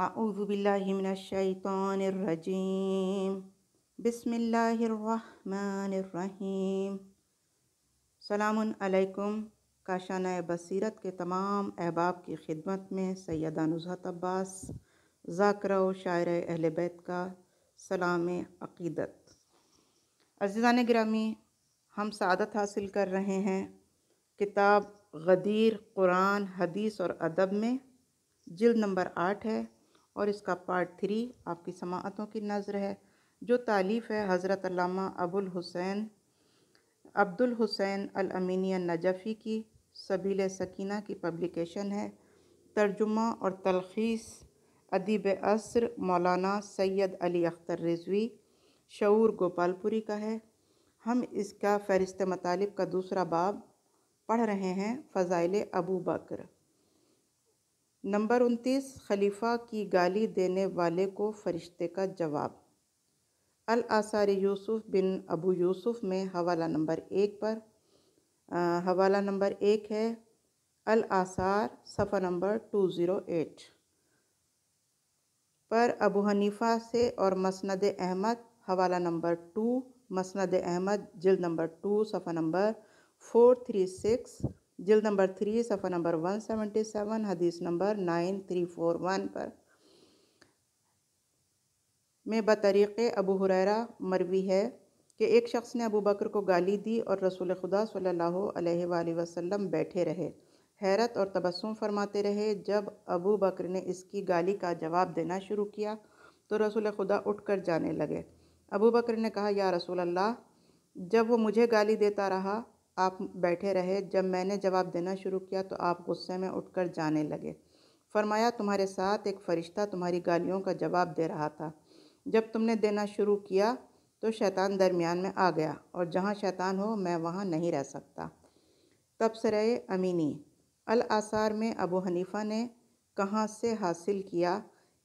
आउज़बिल्लिमिनशैतरजीम बसमीम सलामकुम काशाना बसीरत के तमाम अहबाब की खिदमत में सैदा नुजहत अब्बास ज़ाकरा शायर अहल बैत का सलाम अक़ीदत अजीज़ान ग्रामी हम सादत हासिल कर रहे हैं किताब गदीर कुरान हदीस और अदब में जिल्द नंबर आठ है और इसका पार्ट थ्री आपकी समातों की नज़र है जो तालीफ़ है हज़रत अबुल हुसैन अब्दुल हुसैन अल अमीनिया नजफ़ी की सबील सकीना की पब्लिकेशन है तर्जुमा और तलखीस अदीब असर मौलाना सैयद अली अख्तर रिजवी शूर गोपालपुरी का है हम इसका फहरिस्त मतालब का दूसरा बाब पढ़ रहे हैं फ़ज़ाइल अबू बकर नंबर उनतीस खलीफा की गाली देने वाले को फरिश्ते का जवाब अल आसार यूसुफ बिन अबू यूसुफ में हवाला नंबर एक पर आ, हवाला नंबर एक है अल आसार सफ़ा नंबर टू ज़ीरो एट पर अबू हनीफ़ा से और मसनद अहमद हवाला नंबर टू मसनद अहमद जल्द नंबर टू सफ़ा नंबर फोर थ्री सिक्स जिल नंबर थ्री सफ़ा नंबर वन सेवेंटी सेवन हदीस number nine three four one पर में बतरीक़ अबू हुरैरा मरवी है कि एक शख्स ने अबू बकर को गाली दी और रसूल खुदा सल्लल्लाहु अलैहि वसल्लम बैठे रहे हैरत और तबसुम फरमाते रहे जब अबू बकर ने इसकी गाली का जवाब देना शुरू किया तो रसूल खुदा उठ कर जाने लगे अबू बकर ने कहा या रसूल अल्लाह जब वो मुझे गाली देता रहा आप बैठे रहे जब मैंने जवाब देना शुरू किया तो आप गुस्से में उठकर जाने लगे फरमाया तुम्हारे साथ एक फ़रिश्ता तुम्हारी गालियों का जवाब दे रहा था जब तुमने देना शुरू किया तो शैतान दरमियान में आ गया और जहाँ शैतान हो मैं वहाँ नहीं रह सकता तबसरए अमीनी अल आसार में अबू हनीफ़ा ने कहाँ से हासिल किया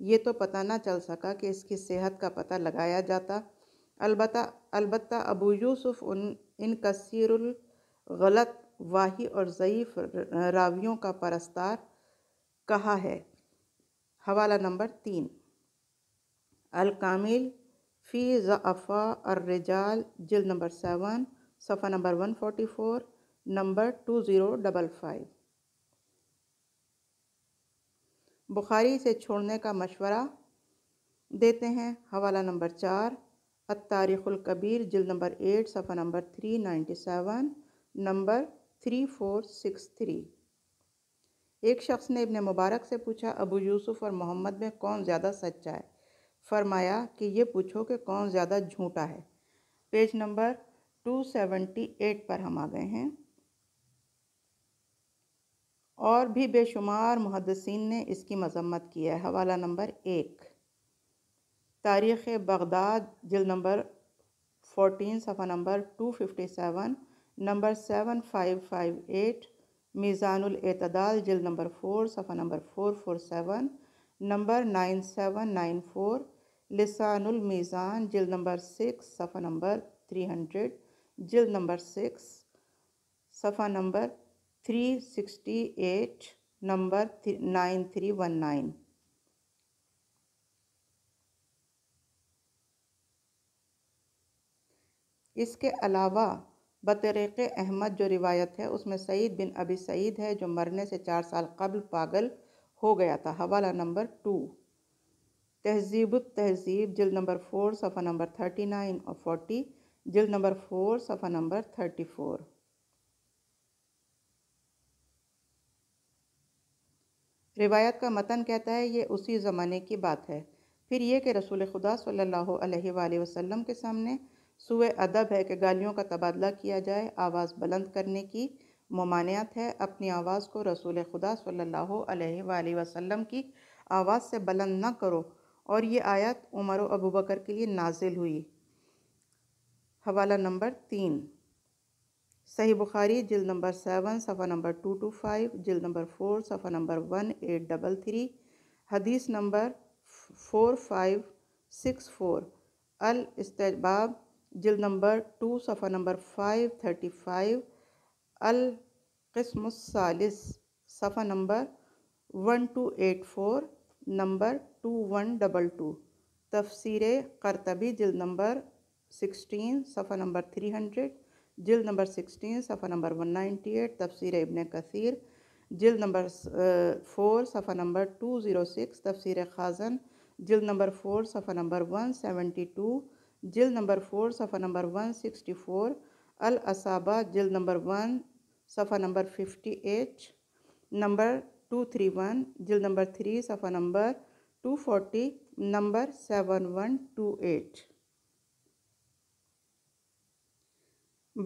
ये तो पता ना चल सका कि इसकी सेहत का पता लगाया जाता अलबत् अलबत् अबू यूसुफ़ उन इन कसीरुल गलत वाही और ज़यीफ़ रावियों का परस्तार कहा है हवाला नंबर तीन अलकामिल फ़ी ज़फ़ा अर्रजाल जिल नंबर सेवन सफ़ा number one forty four number two zero double five Bukhari से छोड़ने का मशवरा देते हैं हवाला नंबर चार अतारीख़ुल कबीर जिल नंबर एट सफ़ा number three ninety seven number three four six three एक शख्स ने इब्ने मुबारक से पूछा अबू यूसुफ़ और मोहम्मद में कौन ज़्यादा सच्चा है फरमाया कि ये पूछो कि कौन ज़्यादा झूठा है page number two seventy eight पर हम आ गए हैं और भी बेशुमार मुहदसिन ने इसकी मजम्मत की है हवाला नंबर एक तारीख़ बगदाद जिल नंबर फोर्टीन सफ़ा number two fifty seven number seven five five eight मीज़ानुल एतदाल जिल नंबर फ़ोर सफ़ा number four four seven number nine seven nine four लिसानुल मीज़ान जिल नंबर सिक्स सफ़ा नंबर थ्री हंड्रेड जिल नंबर सिक्स सफ़ा number three sixty eight number nine three one nine इसके अलावा बतरीक़ अहमद जो रिवायत है उसमें सईद बिन अबी सईद है जो मरने से चार साल कबल पागल हो गया था हवाला नंबर टू तहजीब तहजीब जल्द नंबर फोर सफ़ा नंबर थर्टी नाइन और फोटी जल्द नंबर फोर सफ़ा नंबर थर्टी फोर रिवायत का मतन कहता है ये उसी ज़माने की बात है फिर ये कि रसूल खुदा सल्लल्लाहु अलैहि वसल्लम के सामने सूए अदब है कि गालियों का तबादला किया जाए आवाज़ बुलंद करने की ममानियत है अपनी आवाज़ को रसूल खुदा सल्लल्लाहु अलैहि वसल्लम की आवाज़ से बुलंद न करो और ये आयत उमर अबू बकर के लिए नाजिल हुई हवाला नंबर तीन सही बुखारी जिल नंबर सेवन सफ़ा नंबर टू टू फाइव जिल नंबर फ़ोर सफ़ा number one eight double three हदीस number four five six four अल इस्तबाब जिल नंबर टू सफ़ा नंबर फाइव थर्टी फाइव सालिस सफ़ा number one two eight four number two one double two तफसर करतबी जल नंबर सिक्सटीन सफ़ा नंबर थ्री हंड्रेड जिल नंबर सिक्सटीन सफ़ा नंबर वन नाइन्टी एट तफसर इबन कसर जिल नंबर फ़ोर सफ़ा नंबर टू ज़ीरो सिक्स तफसर ख़ाजन जिल नंबर फ़ोर सफ़ा नंबर वन सेवेंटी टू जिल नंबर फोर सफ़ा नंबर वन सिक्सटी फोर अल असाबा जिल नंबर वन सफ़ा number fifty H number two three one जिल नंबर थ्री सफ़ा number two forty number seven one two eight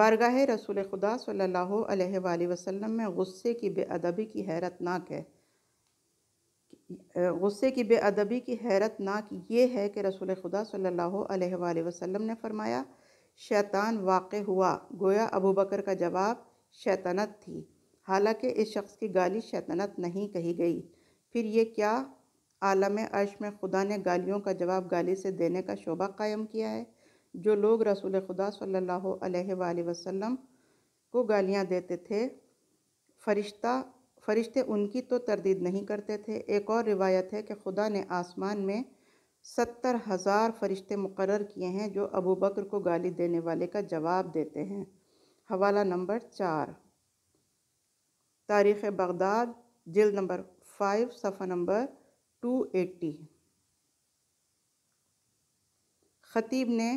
बारगाह रसूल खुदा सल्लल्लाहु अलैहि वसल्लम में गुस्से की बेअदबी की हैरतनाक है गुस्से की बेअदबी की हैरत नाक ये है कि रसूल खुदा सल्लल्लाहु अलैहि वसल्लम ने फरमाया शैतान वाक़ हुआ गोया अबू बकर का जवाब शैतनत थी हालांकि इस शख्स की गाली शैतनत नहीं कही गई फिर ये क्या आलम अर्श में खुदा ने गालियों का जवाब गाली से देने का शोबा कायम किया है जो लोग रसूल खुदा सल्लल्लाहु अलैहि वसल्लम को गालियाँ देते थे फरिश्ता फरिश्ते उनकी तो तरदीद नहीं करते थे एक और रिवायत है कि खुदा ने आसमान में सत्तर हज़ार फरिश्ते मुकर किए हैं जो अबू बकर को गाली देने वाले का जवाब देते हैं हवाला नंबर चार तारीख़ बगदाद जिल नंबर फाइव सफ़ा नंबर टू एट्टी ख़तीब ने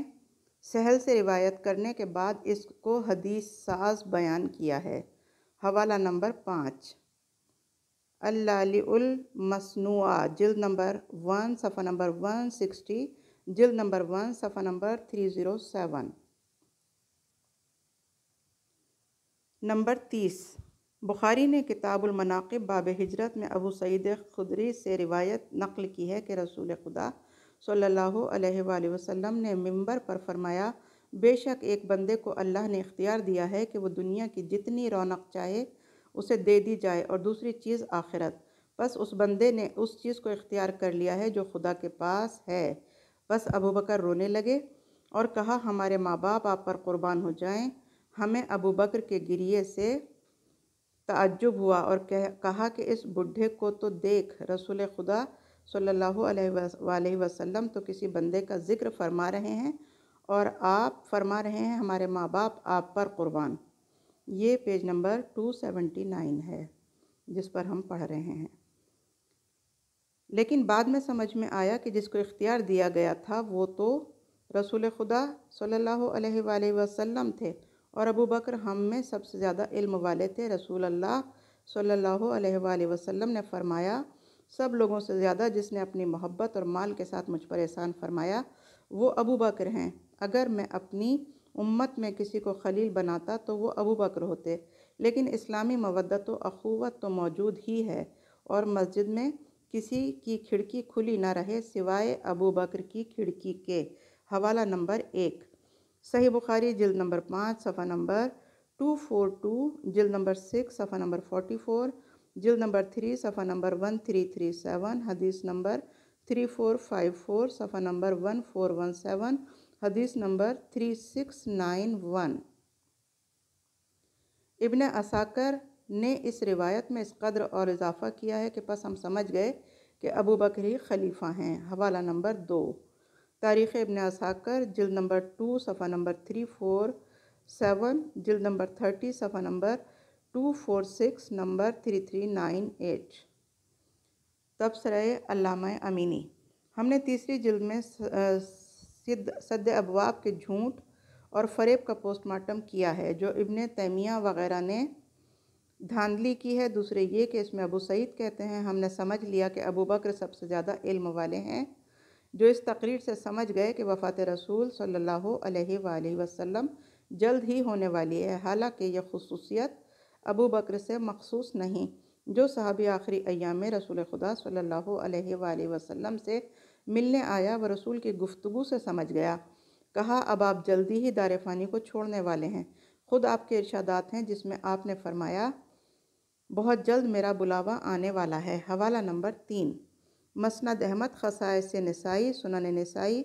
सहल से रिवायत करने के बाद इसको हदीस साज बयान किया है हवाला नंबर पाँच अल्लाउल मसनूआ नंबर वन सफ़ा नंबर वन सिक्सटी जल नंबर वन सफ़ा number three zero seven number तीस बुखारी ने किताबुल मनाक़िब बाब हिजरत में अबू सईद खुदरी से रिवायत नकल की है कि रसूल खुदा सल्लल्लाहु अलैहि वसल्लम ने मंबर पर फरमाया बेशक एक बंदे को अल्लाह ने इख्तियार दिया है कि वो दुनिया की जितनी रौनक चाहे उसे दे दी जाए और दूसरी चीज़ आखिरत बस उस बंदे ने उस चीज़ को इख्तियार कर लिया है जो खुदा के पास है बस अबू बकर रोने लगे और कहा हमारे माँ बाप आप पर कुर्बान हो जाएं हमें अबू बकर के गिरिए से तजुब हुआ और कह, कहा कि इस बुढ़े को तो देख रसूल खुदा सल्लल्लाहु अलैहि वसल्लम तो किसी बंदे का ज़िक्र फरमा रहे हैं और आप फरमा रहे हैं हमारे माँ बाप आप पर कुर्बान ये page number two seventy nine है जिस पर हम पढ़ रहे हैं लेकिन बाद में समझ में आया कि जिसको इख्तियार दिया गया था वो तो रसूल खुदा सल्लल्लाहु अलैहि वसल्लम थे और अबू बकर हम में सबसे ज़्यादा इल्म वाले थे रसूल अल्लाह सल्लल्लाहु अलैहि वसल्लम ने फरमाया सब लोगों से ज़्यादा जिसने अपनी मोहब्बत और माल के साथ मुझ पर एहसान फरमाया वो अबू बकर हैं अगर मैं अपनी उम्मत में किसी को खलील बनाता तो वो अबू बकर होते लेकिन इस्लामी मवदत व अखूवत तो मौजूद ही है और मस्जिद में किसी की खिड़की खुली ना रहे सिवाय अबू बकर की खिड़की के हवाला नंबर एक सही बुखारी जिल्द नंबर पाँच सफ़ा नंबर टू फोर टू जिल्द नंबर सिक्स सफ़ा नंबर फोटी फोर जिल्द नंबर थ्री सफ़ा number one three three seven हदीस number three four five four सफ़ा number one four one seven हदीस number three six nine one Ibn Asakir ने इस रिवायत में इस कदर और इजाफ़ा किया है कि बस हम समझ गए कि अबू बकर ही खलीफा हैं हवाला नंबर दो तारीख़ इबन असाकर जिल नंबर टू सफ़ा नंबर थ्री फोर सेवन जिल नंबर थर्टी सफ़ा number two four six number three three nine eight तबसरा अमीनी हमने तीसरी जिल्द में सिद्ध सद अबवाब के झूठ और फरेब का पोस्टमार्टम किया है जो इबन तैमिया वगैरह ने धांधली की है दूसरे ये कि इसमें अबू सईद कहते हैं हमने समझ लिया कि अबू बकर सबसे ज़्यादा इल्म वाले हैं जो इस तकरीर से समझ गए कि वफ़ात रसूल सल्लल्लाहु अलैहि वसल्लम जल्द ही होने वाली है हालांकि यह खसूसियत अबू बकर से मखसूस नहीं जो सहाबी आखिरी अयाम रसूल खुदा सल्ला वसलम से मिलने आया व रसूल की गुफ्तु से समझ गया कहा अब आप जल्दी ही दार फ़ानी को छोड़ने वाले हैं खुद आपके इर्शादात हैं जिसमें आपने फरमाया बहुत जल्द मेरा बुलावा आने वाला है हवाला नंबर तीन मसनद अहमद खसाइस नसाई सुनन नसाई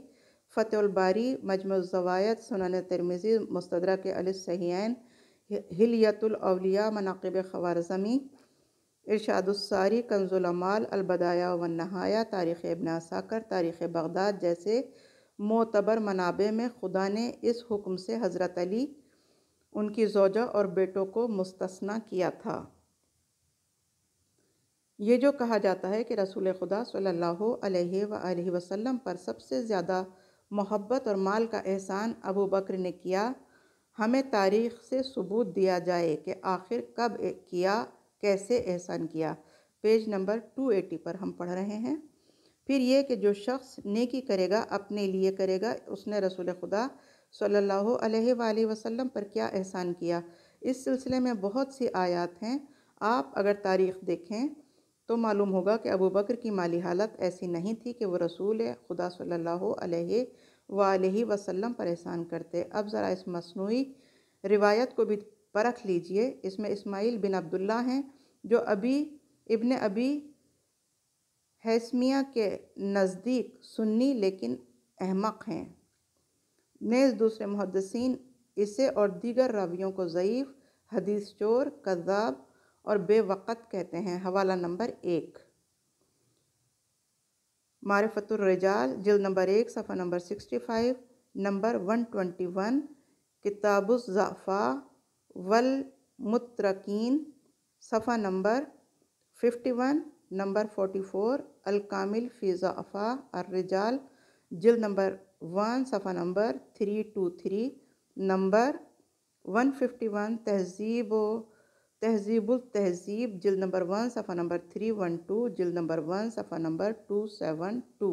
फ़तेबारी मजमुज़वायत सुनन तिरमिज़ी मुस्तरा के अलसैन हिलियतुलवलिया मनाकब खवारजमी इरशादुस्सारी कंजुलमाल अलबदाया व नहाया तारीख़ इबन साकर तारीख़ बगदाद जैसे मोतबर मनाबे में खुदा ने इस हुक्म से हज़रत अली उनकी जोजा और बेटों को मुस्तना किया था ये जो कहा जाता है कि रसूल खुदा सल्लल्लाहु अलैहि व वसल्लम पर सबसे ज़्यादा मोहब्बत और माल का एहसान अबू बकर ने किया हमें तारीख से सबूत दिया जाए कि आखिर कब किया कैसे एहसान किया पेज नंबर 280 पर हम पढ़ रहे हैं फिर ये कि जो शख्स नेकी करेगा अपने लिए करेगा उसने रसूल खुदा सल्लल्लाहु अलैहि वसल्लम पर क्या एहसान किया इस सिलसिले में बहुत सी आयात हैं आप अगर तारीख़ देखें तो मालूम होगा कि अबू बकर की माली हालत ऐसी नहीं थी कि वो रसूल खुदा सल्लल्लाहु अलैहि वसल्लम पर एहसान करते अब ज़रा इस मसनू रिवायत को भी परख लीजिए इसमें इस्माइल बिन अब्दुल्ला हैं जो अभी इब्ने अभी हैसमिया के नज़दीक सुन्नी लेकिन अहमक हैं नेज़ दूसरे मुहदसिन इसे और दीगर रवियों को ज़यीफ़ हदीस चोर कज़ाब और बेवक़त कहते हैं हवाला नंबर एक मारफतुलरजाल जल नंबर एक सफ़ा number sixty five number one twenty one किताबुज़ाफ़ा वल मुतरकिन सफ़ा number fifty one number forty four अलकामिल फ़िज़ा अफ़ा अर्रजाल जल नंबर वन सफ़ा number three two three number one fifty one तहजीब तहजीबुल तहजीब जिल नंबर वन सफ़ा नंबर थ्री वन टू जिल नंबर वन सफ़ा number two seven two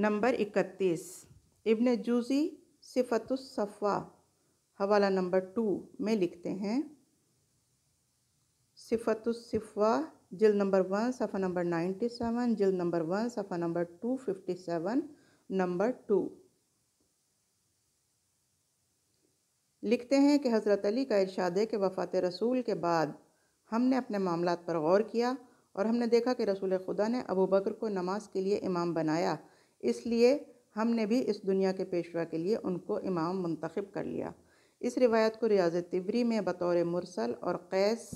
number इकतीस इब्न जूजी सिफतुसफ़ा हवाला नंबर टू में लिखते हैं सिफतुसफ़ा जिल नंबर वन सफ़ा नंबर नाइन्टी सेवन जिल नंबर वन सफ़ा number two fifty seven number two लिखते हैं कि हज़रत अली का इरशाद है कि वफ़ात रसूल के बाद हमने अपने मामला पर गौर किया और हमने देखा कि रसूल खुदा ने अबू बकर को नमाज के लिए इमाम बनाया इसलिए हमने भी इस दुनिया के पेशवा के लिए उनको इमाम मंतखब कर लिया इस रिवायत को रियाज तिबरी में बतौर मुरसल और कैस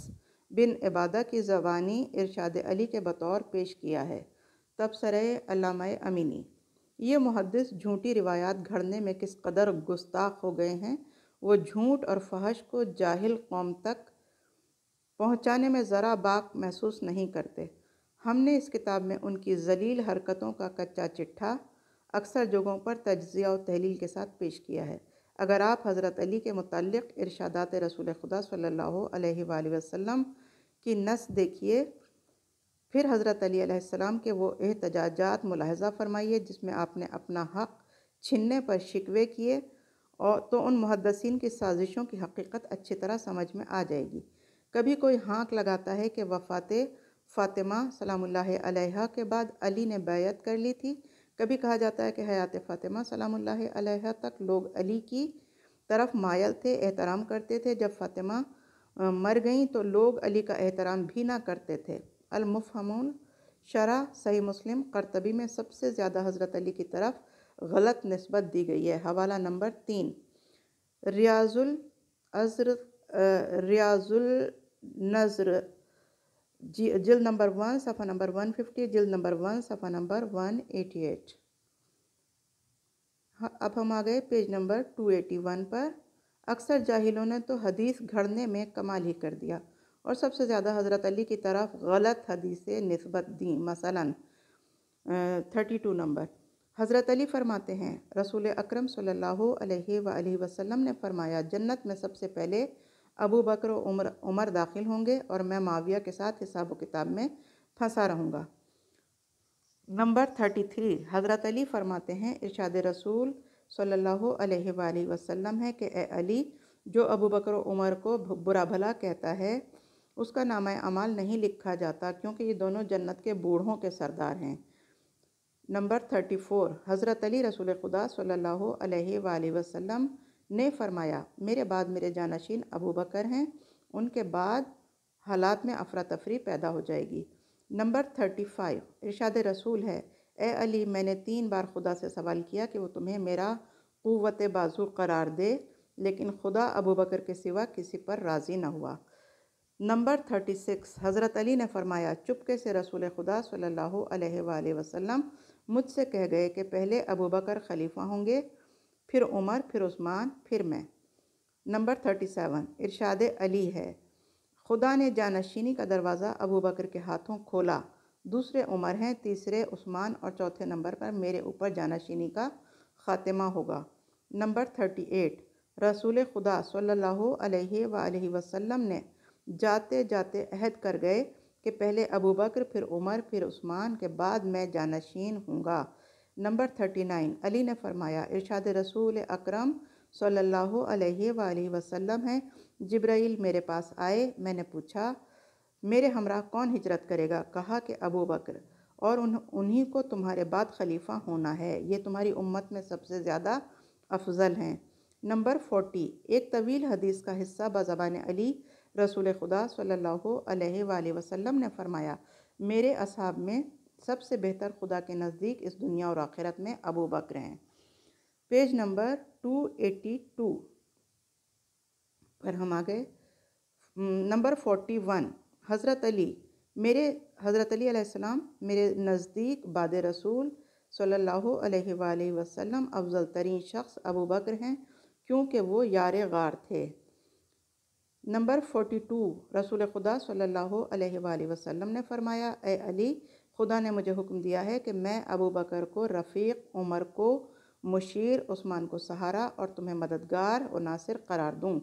बिन इबादा की जबानी इरशाद अली के बतौर पेश किया है तबसर अलामा अमीनी ये मुहदस झूठी रिवायात घड़ने में किस कदर गुस्ताख हो गए हैं वो झूठ और फहश को जाहिल कौम तक पहुँचाने में ज़रा बाक महसूस नहीं करते हमने इस किताब में उनकी जलील हरकतों का कच्चा चिट्ठा अक्सर जगहों पर तजिया और तहलील के साथ पेश किया है अगर आप हज़रत अली के मतलब इरशादात रसूल खुदा सल्ला वसम की नस देखिए फिर हज़रत अलीसम के वो एहतजाजात मुलाहजा फरमाइए जिसमें आपने अपना हक़ छीनने पर शिकवे किए और तो उन मुहदसिन की साजिशों की हकीकत अच्छी तरह समझ में आ जाएगी कभी कोई हाँक लगाता है कि वफात फ़ातिमा सलामुल्लाह अलैहा के बाद अली ने बैत कर ली थी कभी कहा जाता है कि हयात फ़ातिमा सलामुल्लाह अलैहा तक लोग अली की तरफ मायल थे एहतराम करते थे जब फ़ातिमा मर गई तो लोग अली का एहतराम भी ना करते थे अलमुफहमून शरा सही मुस्लिम करतबी में सबसे ज़्यादा हज़रत अली की तरफ गलत नस्बत दी गई है हवाला नंबर तीन रियाजुल अज़र रियाजुल नज़र जी जिल नंबर वन सफ़ा नंबर वन फिफ्टी जिल नंबर वन सफ़ा नंबर वन एटी एट हाँ, अब हम आ गए page number two eighty one पर अक्सर जाहिलों ने तो हदीस घड़ने में कमाल ही कर दिया और सबसे ज़्यादा हज़रत अली की तरफ गलत हदीसें नस्बत दी मसलन थर्टी टू नंबर हज़रत अली फ़रमाते हैं रसूल अकरम सल्लल्लाहु अलैहि वसल्लम ने फ़रमाया जन्नत में सबसे पहले अबू बकर उमर उमर दाखिल होंगे और मैं माविया के साथ हिसाब किताब में फंसा रहूँगा नंबर थर्टी थ्री हज़रत अली फरमाते हैं इरशाद रसूल सल्ला वसम है कि अली जो अबू बकर उमर को बुरा भला कहता है उसका नाम अमाल नहीं लिखा जाता क्योंकि ये दोनों जन्नत के बूढ़ों के सरदार हैं नंबर थर्टी फोर हज़रत अली रसूल खुदा सल्ला वसम ने फरमाया मेरे बाद मेरे जानशीन अबू बकर हैं उनके बाद हालात में अफरा तफरी पैदा हो जाएगी नंबर थर्टी फाइव इरशाद रसूल है ए अली मैंने तीन बार खुदा से सवाल किया कि वो तुम्हें मेरा क़वत बाजू करार दे लेकिन खुदा अबू बकर के सिवा किसी पर राज़ी न हुआ नंबर थर्टी सिक्स हज़रत अली ने फरमाया चुपके से रसूल खुदा सल्लल्लाहु अलैहि वसल्लम मुझसे कह गए कि पहले अबू बकर खलीफा होंगे फिर उमर फिर उस्मान फिर मैं नंबर थर्टी सेवन इरशाद अली है खुदा ने जानशीनी का दरवाज़ा अबू बकर के हाथों खोला दूसरे उमर हैं तीसरे उस्मान और चौथे नंबर पर मेरे ऊपर जानशीनी का ख़ात्मा होगा नंबर थर्टी एट रसूल खुदा सल्लल्लाहु अलैहि वसल्लम ने जाते जाते अहद कर गए कि पहले अबू बकर फिर उमर फिर उस्मान के बाद मैं जानशीन हूँगा नंबर थर्टी नाइन अली ने फरमाया इरशाद रसूल अकरम सल्लल्लाहु अलैहि वसल्लम हैं जब्राइल मेरे पास आए मैंने पूछा मेरे हमरा कौन हिजरत करेगा कहा कि अबू बकर और उन उन्हीं को तुम्हारे बाद खलीफा होना है ये तुम्हारी उम्मत में सबसे ज़्यादा अफजल हैं नंबर फोर्टी एक तवील हदीस का हिस्सा बज़बान अली रसूल खुदा सल्लल्लाहु अलैहि वसल्लम ने फरमाया मेरे असाब में सबसे बेहतर खुदा के नज़दीक इस दुनिया और आखिरत में अबू बकर हैं page number two eighty two पर हम आ गए नंबर फोर्टी वन हज़रत अली मेरे हज़रत अली अलैहिस्सलाम मेरे नज़दीक बाद रसूल सल्लल्लाहु अलैहि वसल्लम अफजल तरीन शख्स अबू बकर हैं क्योंकि वो यार गार थे नंबर फोर्टी टू रसूल खुदा सल्लल्लाहु अलैहि वसल्लम ने फरमाया ए अली खुदा ने मुझे हुक्म दिया है कि मैं अबू बकर को रफ़ीक उमर को मुशीर उस्मान को सहारा और तुम्हें मददगार और नासिर करार दूँ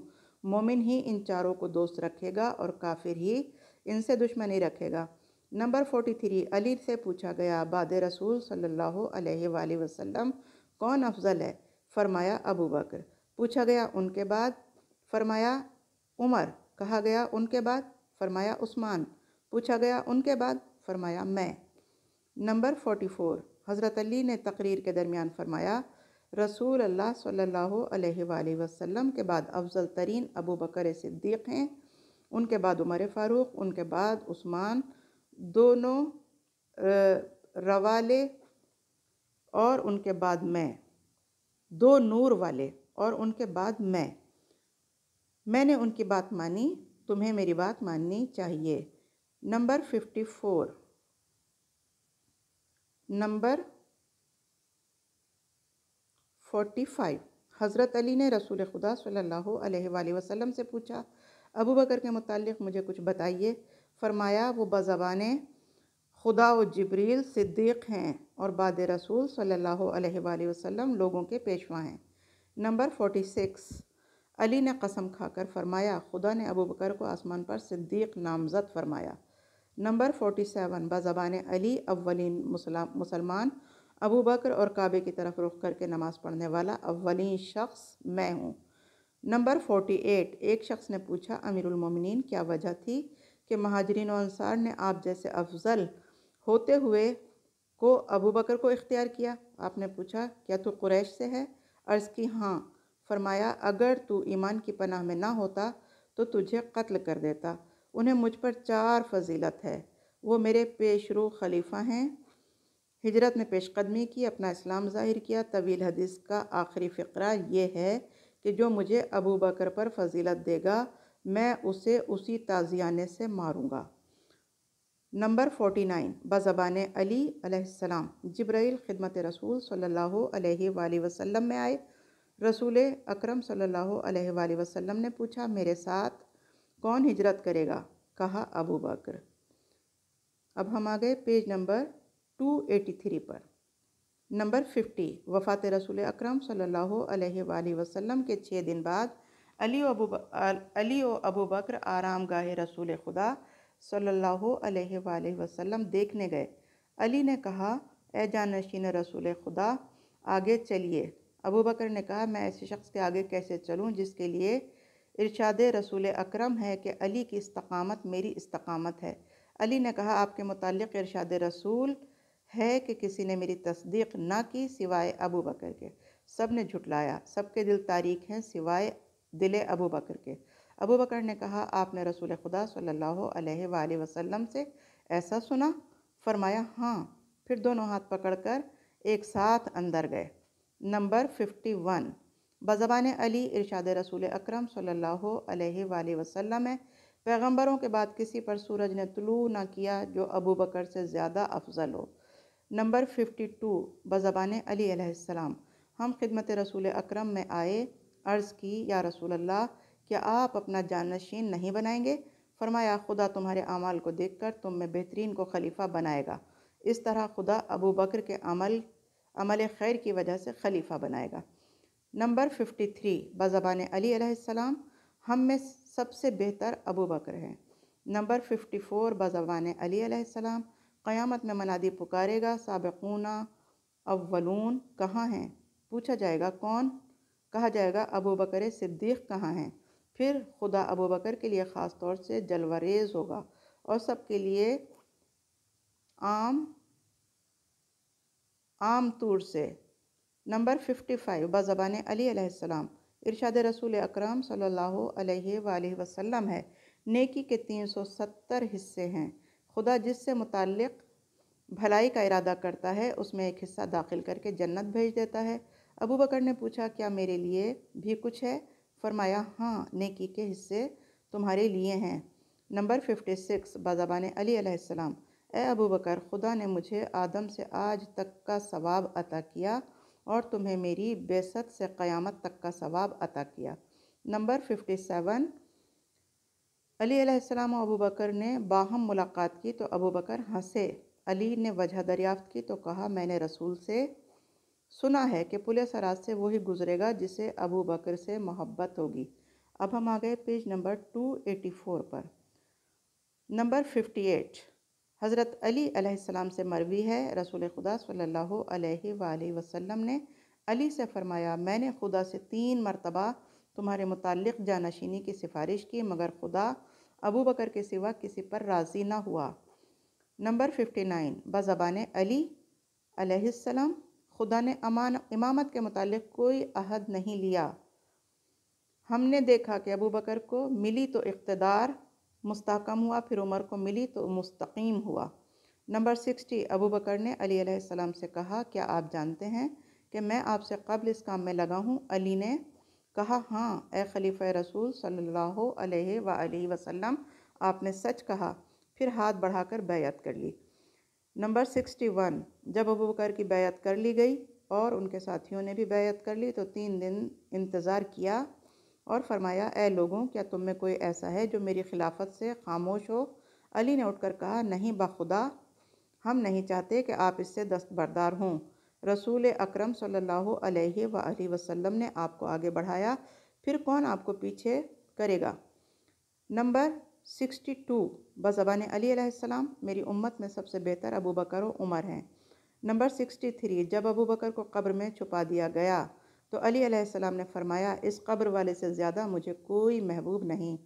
मोमिन ही इन चारों को दोस्त रखेगा और काफिर ही इनसे दुश्मनी रखेगा नंबर फोर्टी थ्री अली से पूछा गया बाद रसूल सल्लल्लाहु अलैहि वसल्लम कौन अफजल है फरमाया अबू बकर पूछा गया उनके बाद फरमाया उमर कहा गया उनके बाद फरमाया उस्मान पूछा गया उनके बाद फरमाया मैं नंबर फोटी फ़ोर हज़रत अली ने तकरीर के दरमियान फरमाया रसूल अल्लाह सल्लल्लाहु अलैहि वसल्लम के बाद अफजल तरीन अबू बकर सिद्दीक़ हैं उनके बाद उमर फ़ारूक उनके बाद उस्मान दोनों रवाले और उनके बाद मैं दो नूर वाले और उनके बाद मैं मैंने उनकी बात मानी तुम्हें मेरी बात माननी चाहिए number fifty four number forty five हज़रत अली ने रसूल खुदा सल्ला वसलम से पूछा अबू बकर के मतलब मुझे कुछ बताइए फरमाया वो बज़बान खुदा व जबरील सिद्दीक़ हैं और बाद रसूल सल्ला वसलम लोगों के पेशवा हैं नंबर फोटी सिक्स अली ने कसम खाकर फरमाया खुदा ने अबू बकर को आसमान पर सिद्दीक़ नामज़द फरमाया नंबर फोर्टी सेवन बज़बान अली अवलिन मुसलमान अबू बकर और काबे की तरफ रुख करके नमाज़ पढ़ने वाला अवलिन शख्स मैं हूँ नंबर फोर्टी एट एक शख्स ने पूछा अमीरमिन क्या वजह थी कि महाजरीन अनसार ने आप जैसे अफजल होते हुए को अबू बकर को इख्तियार किया आपने पूछा क्या तू क्रैश से है अर्ज़ की हाँ फरमाया अगर तू ईमान की पनाह में ना होता तो तुझे कत्ल कर देता उन्हें मुझ पर चार फजीलत है वो मेरे पेशरू खलीफा हैं हिजरत में पेशकदमी की अपना इस्लाम ज़ाहिर किया तवील हदीस का आखिरी फ़करा ये है कि जो मुझे अबू बकर पर फजीलत देगा मैं उसे उसी ताज़ियाने से मारूंगा नंबर फोटी नाइन बज़बान अलीसम जब्राइल ख़िदमत रसूल सल्ला वसम में आए रसूल अक्रम सल्ला वसम ने पूछा मेरे साथ कौन हिजरत करेगा कहा अबू बकर अब हम आ गए पेज नंबर 283 पर नंबर 50 वफ़ात रसूल अकरम सल्लल्लाहु अलैहि वसल्लम के छः दिन बाद अली अबू अली व अबू बकर आराम गाह रसूल खुदा सल्लल्लाहु अलैहि वसल्लम देखने गए अली ने कहा ए जानशीन रसूल खुदा आगे चलिए अबू बकर ने कहा मैं ऐसे शख्स के आगे कैसे चलूँ जिसके लिए इरशाद रसूल अकरम है कि अली की इस्तकामत मेरी इस्तकामत है अली ने कहा आपके मतलब इरशाद रसूल है कि किसी ने मेरी तस्दीक ना की सिवाय अबू बकर के सब ने झुटलाया सबके दिल तारीख हैं सिवाय दिल अबू बकर के अबू बकर ने कहा आपने रसूल खुदा सल्लल्लाहु अलैहि वसल्लम से ऐसा सुना फरमाया हाँ फिर दोनों हाथ पकड़कर एक साथ अंदर गए नंबर फिफ्टी वन बज़बान अली इरशाद रसूल अक्रम सल्लल्लाहु अलैहि है के बाद किसी पर सूरज ने तलू ना किया जो अबू बकर से ज़्यादा अफजल हो नंबर फिफ्टी टू बज़बान अलीसम हम खिदमत रसूल अक्रम में आए अर्ज़ की या रसूल अल्लाह क्या आप अपना जानशीन नहीं बनाएंगे फरमाया खुदा तुम्हारे अमाल को देख कर तुम में बेहतरीन को खलीफा बनाएगा इस तरह खुदा अबू बकर के अमल अमल खैर की वजह से खलीफा बनाएगा नंबर फिफ्टी थ्री बज़बान अली अलैहिस्सलाम हम में सबसे बेहतर अबू बकर हैं नंबर फिफ्टी फ़ोर बज़बान अली अलैहिस्सलाम क़यामत में मनादी पुकारेगा सबकूना अवलून कहाँ हैं पूछा जाएगा कौन कहा जाएगा अबू बकर सिद्दीक़ कहाँ हैं फिर खुदा अबू बकर के लिए ख़ास तौर से जलवरेज़ होगा और सबके लिए आम आम तौर से नंबर फिफ्टी फाइव बाबान अलीसम इरशाद रसूल अकरम सल्लल्लाहु अलैहि वसल्लम है नेकी के तीन सौ सत्तर हिस्से हैं खुदा जिससे मुतक़ भलाई का इरादा करता है उसमें एक हिस्सा दाखिल करके जन्नत भेज देता है अबू बकर ने पूछा क्या मेरे लिए भी कुछ है फरमाया हाँ नेकी के हिस्से तुम्हारे लिए हैं नंबर फिफ्टी सिक्स बाबान अलीसम ए अबू बकर खुदा ने मुझे आदम से आज तक का सवाब अता किया और तुम्हें मेरी बेसत से क़यामत तक का सवाब अता किया number fifty seven Ali Abu बकर ने बाहम मुलाकात की तो अबू बकर हंसे अली ने वजह दरियाफ़त की तो कहा मैंने रसूल से सुना है कि पुलिस सराज से वही गुजरेगा जिसे अबू बकर से मोहब्बत होगी अब हम आ गए page number two eighty four पर नंबर फिफ्टी एट हज़रत अली सलाम से मरवी है रसूल खुदा सल्लल्लाहु अलैहि वसल्लम ने अली से फ़रमाया मैंने खुदा से तीन मरतबा तुम्हारे मुतक़ जानशीनी की सिफारिश की मगर खुदा अबू बकर के सिवा किसी पर राज़ी ना हुआ नंबर फिफ्टी नाइन बज़बान अली अलैहिस्सलाम खुदा ने अमान इमामत के मुतालिक कोई अहद नहीं लिया हमने देखा कि अबू बकर को मिली तो इकतदार मुस्तकम हुआ फिर उमर को मिली तो मुस्तकीम हुआ नंबर सिक्सटी अबू बकर ने अली सलाम से कहा क्या आप जानते हैं कि मैं आपसे कबल इस काम में लगा हूँ अली ने कहा हाँ ए खलीफ़ रसूल सल्ला वसलम आपने सच कहा फिर हाथ बढ़ाकर बैत कर ली नंबर सिक्सटी वन जब अबू बकर की बैत कर ली गई और उनके साथियों ने भी बैत कर ली तो तीन दिन इंतज़ार किया और फरमाया ए लोगों क्या तुम में कोई ऐसा है जो मेरी खिलाफत से खामोश हो अली ने उठकर कहा नहीं बखुदा हम नहीं चाहते कि आप इससे दस्तबरदार हों रसूल अक्रम सम ने आपको आगे बढ़ाया फिर कौन आपको पीछे करेगा नंबर सिक्सटी टू बज़बान अलीसम मेरी उम्मत में सबसे बेहतर अबू बकर उमर हैं नंबर सिक्सटी थ्री जब अबू बकर को कब्र में छुपा दिया गया तो अली अलैहिस्सलाम ने फरमाया इस कब्र वाले से ज़्यादा मुझे कोई महबूब नहीं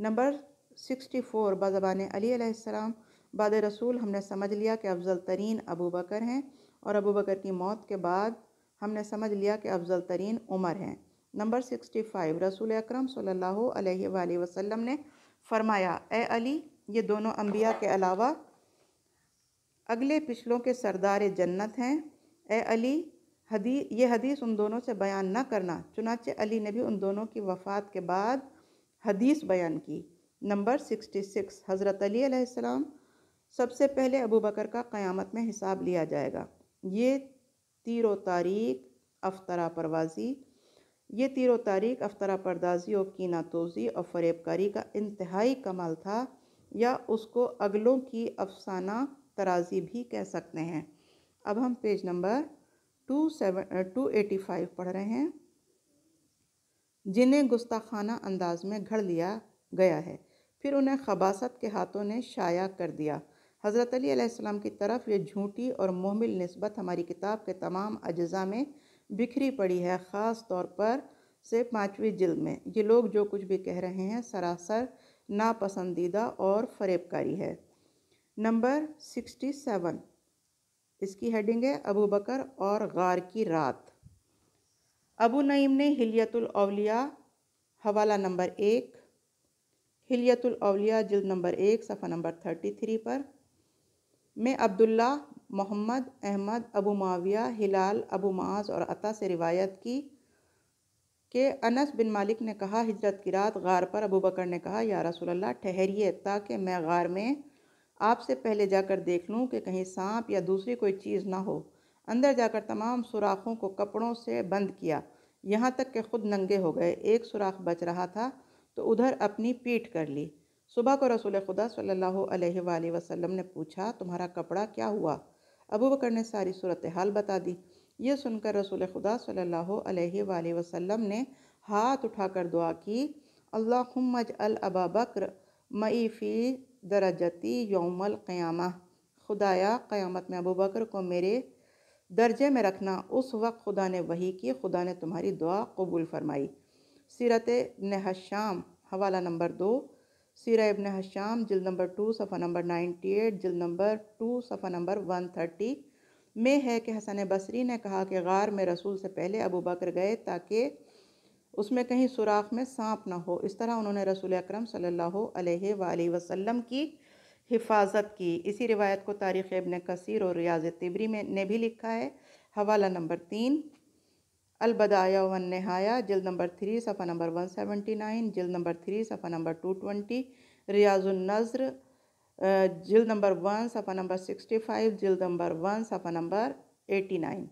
नंबर सिक्सटी फ़ोर बज़बान अली अलैहिस्सलाम बाद रसूल हमने समझ लिया कि अफजल तरीन अबू बकर हैं और अबू बकर की मौत के बाद हमने समझ लिया कि अफजल तरीन उमर हैं नंबर सिक्सटी फ़ाइव रसूल अक्रम सम ने फरमाया ए अली ये दोनों अम्बिया के अलावा अगले पिछलों के सरदार जन्नत हैं ए अली हदी ये हदीस उन दोनों से बयान न करना चुनाच अली ने भी उन दोनों की वफ़ात के बाद हदीस बयान की नंबर सिक्सटी सिक्स हज़रत अली सबसे पहले अबू बकर का क़्यामत में हिसाब लिया जाएगा ये तीर तारीख अफ्तरा परवाजी ये तीर तारीख अफ्तरा परदाजी और कीना तोजी और फरेबकारी का इंतहाई कमाल था या उसको अगलों की अफसाना तराजी भी कह सकते हैं अब हम page number two seven two eighty five पढ़ रहे हैं जिन्हें गुस्ताखाना अंदाज में घड़ लिया गया है फिर उन्हें खबासत के हाथों ने शाया कर दिया हज़रत अलैहिस्सलाम की तरफ ये झूठी और मोहमिल नस्बत हमारी किताब के तमाम अज्जा में बिखरी पड़ी है ख़ास तौर पर से पाँचवीं जिल्द में ये लोग जो कुछ भी कह रहे हैं सरासर नापसंदीदा और फरेबकारी है नंबर सिक्सटी सेवन इसकी हेडिंग है अबू बकर और गार की रात अबू नईम ने हिलियतुल अवलिया हवाला नंबर एक हिलियतुल अवलिया जिल्द नंबर एक सफ़ा नंबर थर्टी थ्री पर मैं अब्दुल्ला मोहम्मद अहमद अबू माविया हिलाल अबू माज और अता से रिवायत की के अनस बिन मालिक ने कहा हिजरत की रात गार पर अबू बकर ने कहा या रसूल अल्लाह ठहरिए ताकि मैं गार में आपसे पहले जाकर देख लूँ कि कहीं सांप या दूसरी कोई चीज़ ना हो अंदर जाकर तमाम सुराखों को कपड़ों से बंद किया यहाँ तक कि खुद नंगे हो गए एक सुराख बच रहा था तो उधर अपनी पीठ कर ली सुबह को रसूल खुदा सल्लल्लाहु अलैहि वसल्लम ने पूछा तुम्हारा कपड़ा क्या हुआ अबू बकर ने सारी सूरत हाल बता दी ये सुनकर रसूल खुदा सल्लल्लाहु अलैहि वसल्लम ने हाथ उठाकर दुआ की अल्लाह अल अबा बकर मई फ़ी दरजती यौमल क़्यामा खुदाया क़यामत में अबू बकर को मेरे दर्जे में रखना उस वक्त खुदा ने वही की खुदा ने तुम्हारी दुआ कबूल फरमाई सीरत इबन हवाला नंबर दो सीरा इबन हश्याम जिल नंबर टू सफ़ा नंबर नाइन्टी एट जिल नंबर टू सफ़ा नंबर वन थर्टी में है कि हसन बसरी ने कहा कि गार में रसूल से पहले अबू बकर गए ताकि उसमें कहीं सुराख में सांप ना हो इस तरह उन्होंने रसूल अकरम सल्लल्लाहु अलैहि वसल्लम की हिफाजत की इसी रिवायत को तारीख़ इबन कसीर और रियाज तिबरी में ने भी लिखा है हवाला नंबर तीन अलबदाया वन नहाया जल्द नंबर थ्री सफ़ा नंबर वन सेवेंटी नाइन जल्द नंबर थ्री सफ़ा नंबर टू ट्वेंटी रियाजुलनज़र जल्द नंबर वन सफ़ा नंबर सिक्सटी फाइव जल्द नंबर वन सफ़ा नंबर एटी नाइन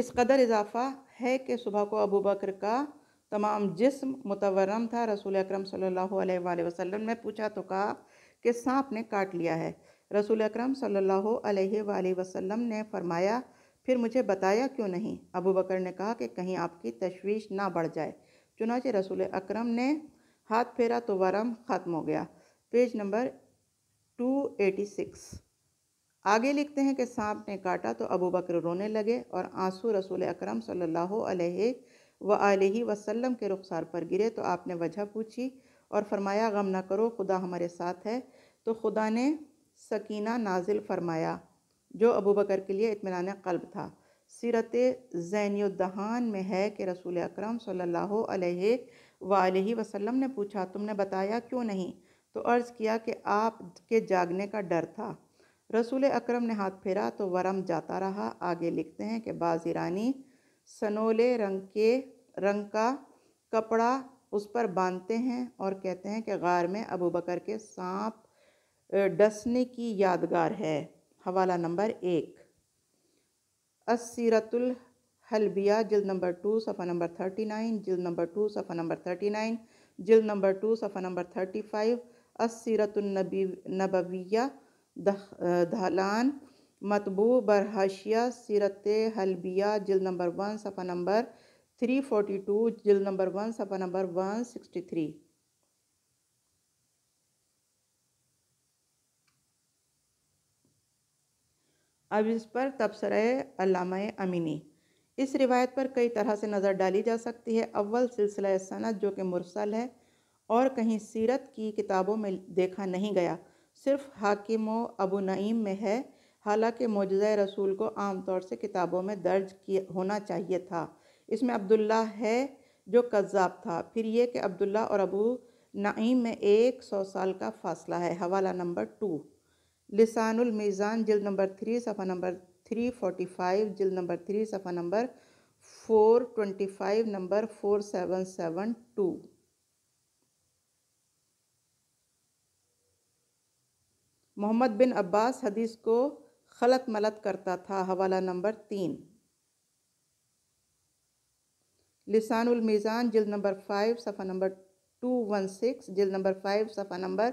इस कदर इजाफा है कि सुबह को अबू बकर का तमाम जिस्म मुतवरम था रसूल अकरम सल्लल्लाहु अलैहि वसल्लम ने पूछा तो कहा कि सांप ने काट लिया है रसूल अकरम सल्लल्लाहु अलैहि वसल्लम ने फरमाया फिर मुझे बताया क्यों नहीं अबू बकर ने कहा कि कहीं आपकी तशवीश ना बढ़ जाए चुनाचे रसूल अक्रम ने हाथ फेरा तो वरम ख़त्म हो गया page number two eighty six आगे लिखते हैं कि सांप ने काटा तो अबू बकर रोने लगे और आंसू रसूल अकरम सल्लल्लाहु अलैहि व आलही वसल्लम के रुखसार पर गिरे तो आपने वजह पूछी और फरमाया गम ना करो खुदा हमारे साथ है तो खुदा ने सकीना नाजिल फरमाया जो अबू बकर के लिए इतमान कल्ब था सीरत जैनुद्दहान में है कि रसूल अकरम सल्लल्लाहु अलैहि वसल्लम ने पूछा तुमने बताया क्यों नहीं तो अर्ज़ किया कि आप के जागने का डर था रसूल अकरम ने हाथ फेरा तो वरम जाता रहा आगे लिखते हैं कि बाजीरानी सनोले रंग के रंग का कपड़ा उस पर बांधते हैं और कहते हैं कि गार में अबू बकर के सांप डसने की यादगार है हवाला नंबर एक असीरतुल हलबिया जिल्द नंबर टू सफ़ा नंबर थर्टी नाइन जिल्द नंबर टू सफ़ा नंबर थर्टी नाइन जिल नंबर टू सफ़ा नंबर थर्टी फाइव असीरतुलनबी नबविया दहलान मतबू बरहशिया सीरत हलबिया जल नंबर वन सफ़ा नंबर थ्री फोटी टू जल नंबर वन सफ़ा नंबर वन सिक्सटी थ्री अब इस पर तबसर अलामा अमीनी इस रिवायत पर कई तरह से नज़र डाली जा सकती है अव्वल सिलसिला सनत जो कि मुरसल है और कहीं सीरत की किताबों में देखा नहीं गया सिर्फ हाकिम अबू नईम में है हालांकि मौजा रसूल को आम तौर से किताबों में दर्ज किया होना चाहिए था इसमें अब्दुल्ला है जो कज़ाब था फिर ये कि अब्दुल्ला और अबू नईम में एक सौ साल का फासला है हवाला नंबर टू लिसानमीज़ान जल्द नंबर थ्री सफ़ा नंबर थ्री फोटी फाइव जल्द नंबर थ्री सफ़ा number four twenty five number four seven seven two Mohammad बिन अब्बास हदीस को खलत मलत करता था हवाला नंबर तीन लिसानमीज़ान जिल नंबर फाइव सफ़ा नंबर टू वन सिक्स जिल नंबर फाइव सफ़ा number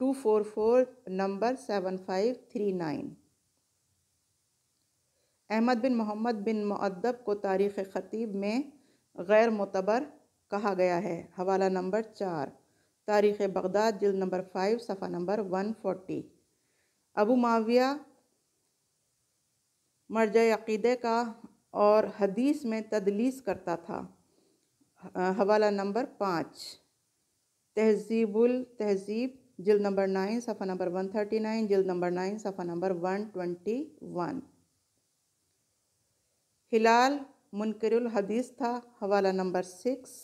two four four number seven five three nine Ahmad बिन मोहम्मद बिन मुद्दब को तारीख़ ख़तीब में गैर मतबर कहा गया है हवाला नंबर चार तारीख़ बगदाद जिल्द नंबर फाइव सफ़ा number one forty Abu Muawiya मर्ज अक़ीदे का और हदीस में तदलीस करता था हवाला नंबर पाँच तहजीबुल तहजीब जिल नंबर नाइन सफ़ा नंबर वन थर्टी नाइन जिल नंबर नाइन सफ़ा number one twenty one Hilal मुनकरुल हदीस था हवाला नंबर सिक्स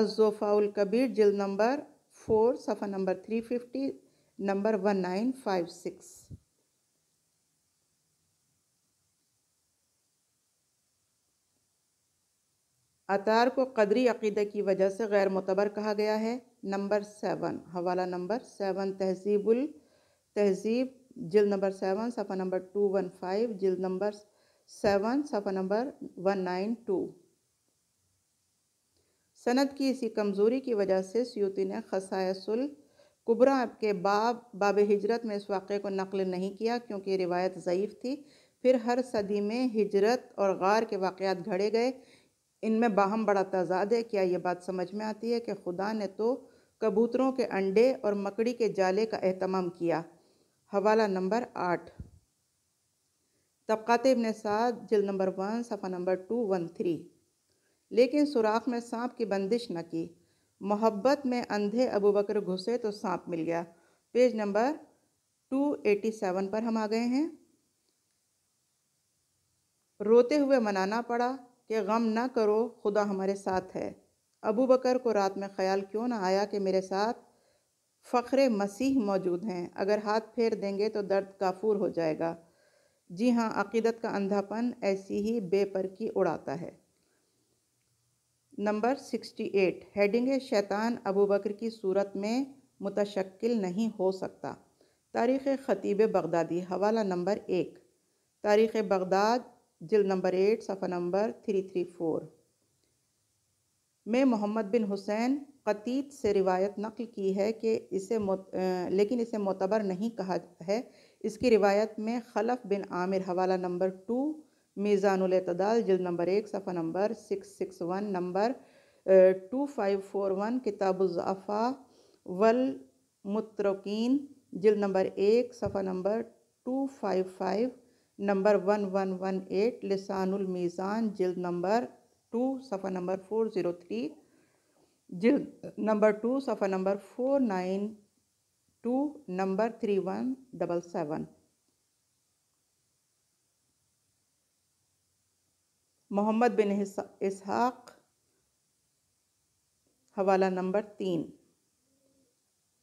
अजोफ़ाउल कबीर जिल नंबर फोर सफ़ा number three fifty number one nine five six अतार को कदरी अकीदे की वजह से गैर मुतबर कहा गया है नंबर सेवन हवाला नंबर सेवन तहजीबुल तहजीब जिल नंबर सेवन सफ़ा नंबर टू वन फाइव जिल नंबर सेवन सफ़ा नंबर वन नाइन टू सनत की इसी कमज़ोरी की वजह से सियोती ने खसायसुल कुबरा के बाब बाब हिजरत में इस वाक़े को नकल नहीं किया क्योंकि रिवायत ज़यीफ़ थी फिर हर सदी में हिजरत और गार के वाक़ात घड़े गए इनमें बाहम बड़ा तजाद है क्या यह बात समझ में आती है कि खुदा ने तो कबूतरों के अंडे और मकड़ी के जाले का अहतमाम किया हवाला नंबर आठ तबक़ात इबन साद जल नंबर वन सफ़ा नंबर टू वन थ्री लेकिन सुराख में सांप की बंदिश न की मोहब्बत में अंधे अबू बकर घुसे तो सांप मिल गया पेज नंबर 287 पर हम आ गए हैं रोते हुए मनाना पड़ा कि गम ना करो खुदा हमारे साथ है अबू बकर को रात में ख्याल क्यों ना आया कि मेरे साथ फ़ख्र मसीह मौजूद हैं अगर हाथ फेर देंगे तो दर्द काफूर हो जाएगा जी हाँ अकीदत का अंधापन ऐसी ही बेपर की उड़ाता है नंबर सिक्सटी एट हेडिंग है शैतान अबू बकर की सूरत में मुतशक्ल नहीं हो सकता तारीख़ ख़तीब बगदादी हवाला नंबर एक तारीख़ बगदाद जिल नंबर एट सफ़ा नंबर थ्री थ्री फोर में मोहम्मद बिन हुसैन कतीत से रिवायत नकल की है कि इसे लेकिन इसे मोतबर नहीं कहा है इसकी रिवायत में खलफ बिन आमिर हवाला नंबर टू मीज़ानतदाल जल्द नंबर एक सफ़ा number six six one number two five four one किताबाफ़ा वल मुतरकिन जल्द नंबर एक सफ़ा number two five five number one one one eight लसानमीज़ान जल्द नंबर टू सफ़ा नंबर फोर ज़ीरो थ्री जल्द नंबर टू सफ़ा number four nine two number three one double seven Mohammad बिन इसहाक हवाला नंबर तीन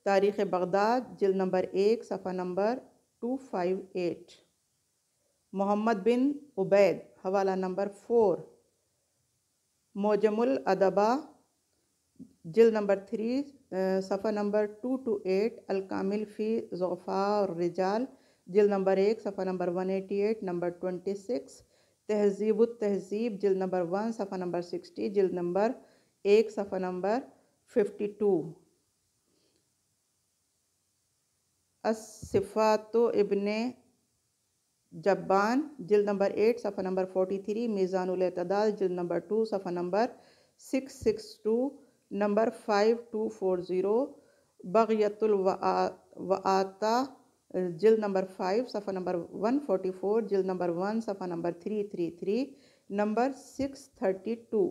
तारीख़ बगदाद जिल नंबर एक सफ़ा number two five eight Mohammad बिन उबैद हवाला नंबर फोर मोजमुल अदबा जिल नंबर थ्री सफ़ा नंबर टू टू एट कामिल फ़ी ज़ोफ़ा और रिजाल जिल नंबर एक सफ़ा number one eighty eight number twenty six तहजीब तहजीब जिल नंबर वन सफ़ा नंबर सिक्सटी जिल नंबर एक सफ़ा नंबर फिफ्टी टू असफ़ात इबन जब्बान जिल नंबर एट सफ़ा नंबर फोटी थ्री मीज़ानतदाल जिल नंबर टू सफ़ा number six six two number five two four zero बग़यतुलवाता जिल नंबर फाइव सफ़ा नंबर वन फोर्टी फोर जिल नंबर वन सफ़ा number three three three number six thirty two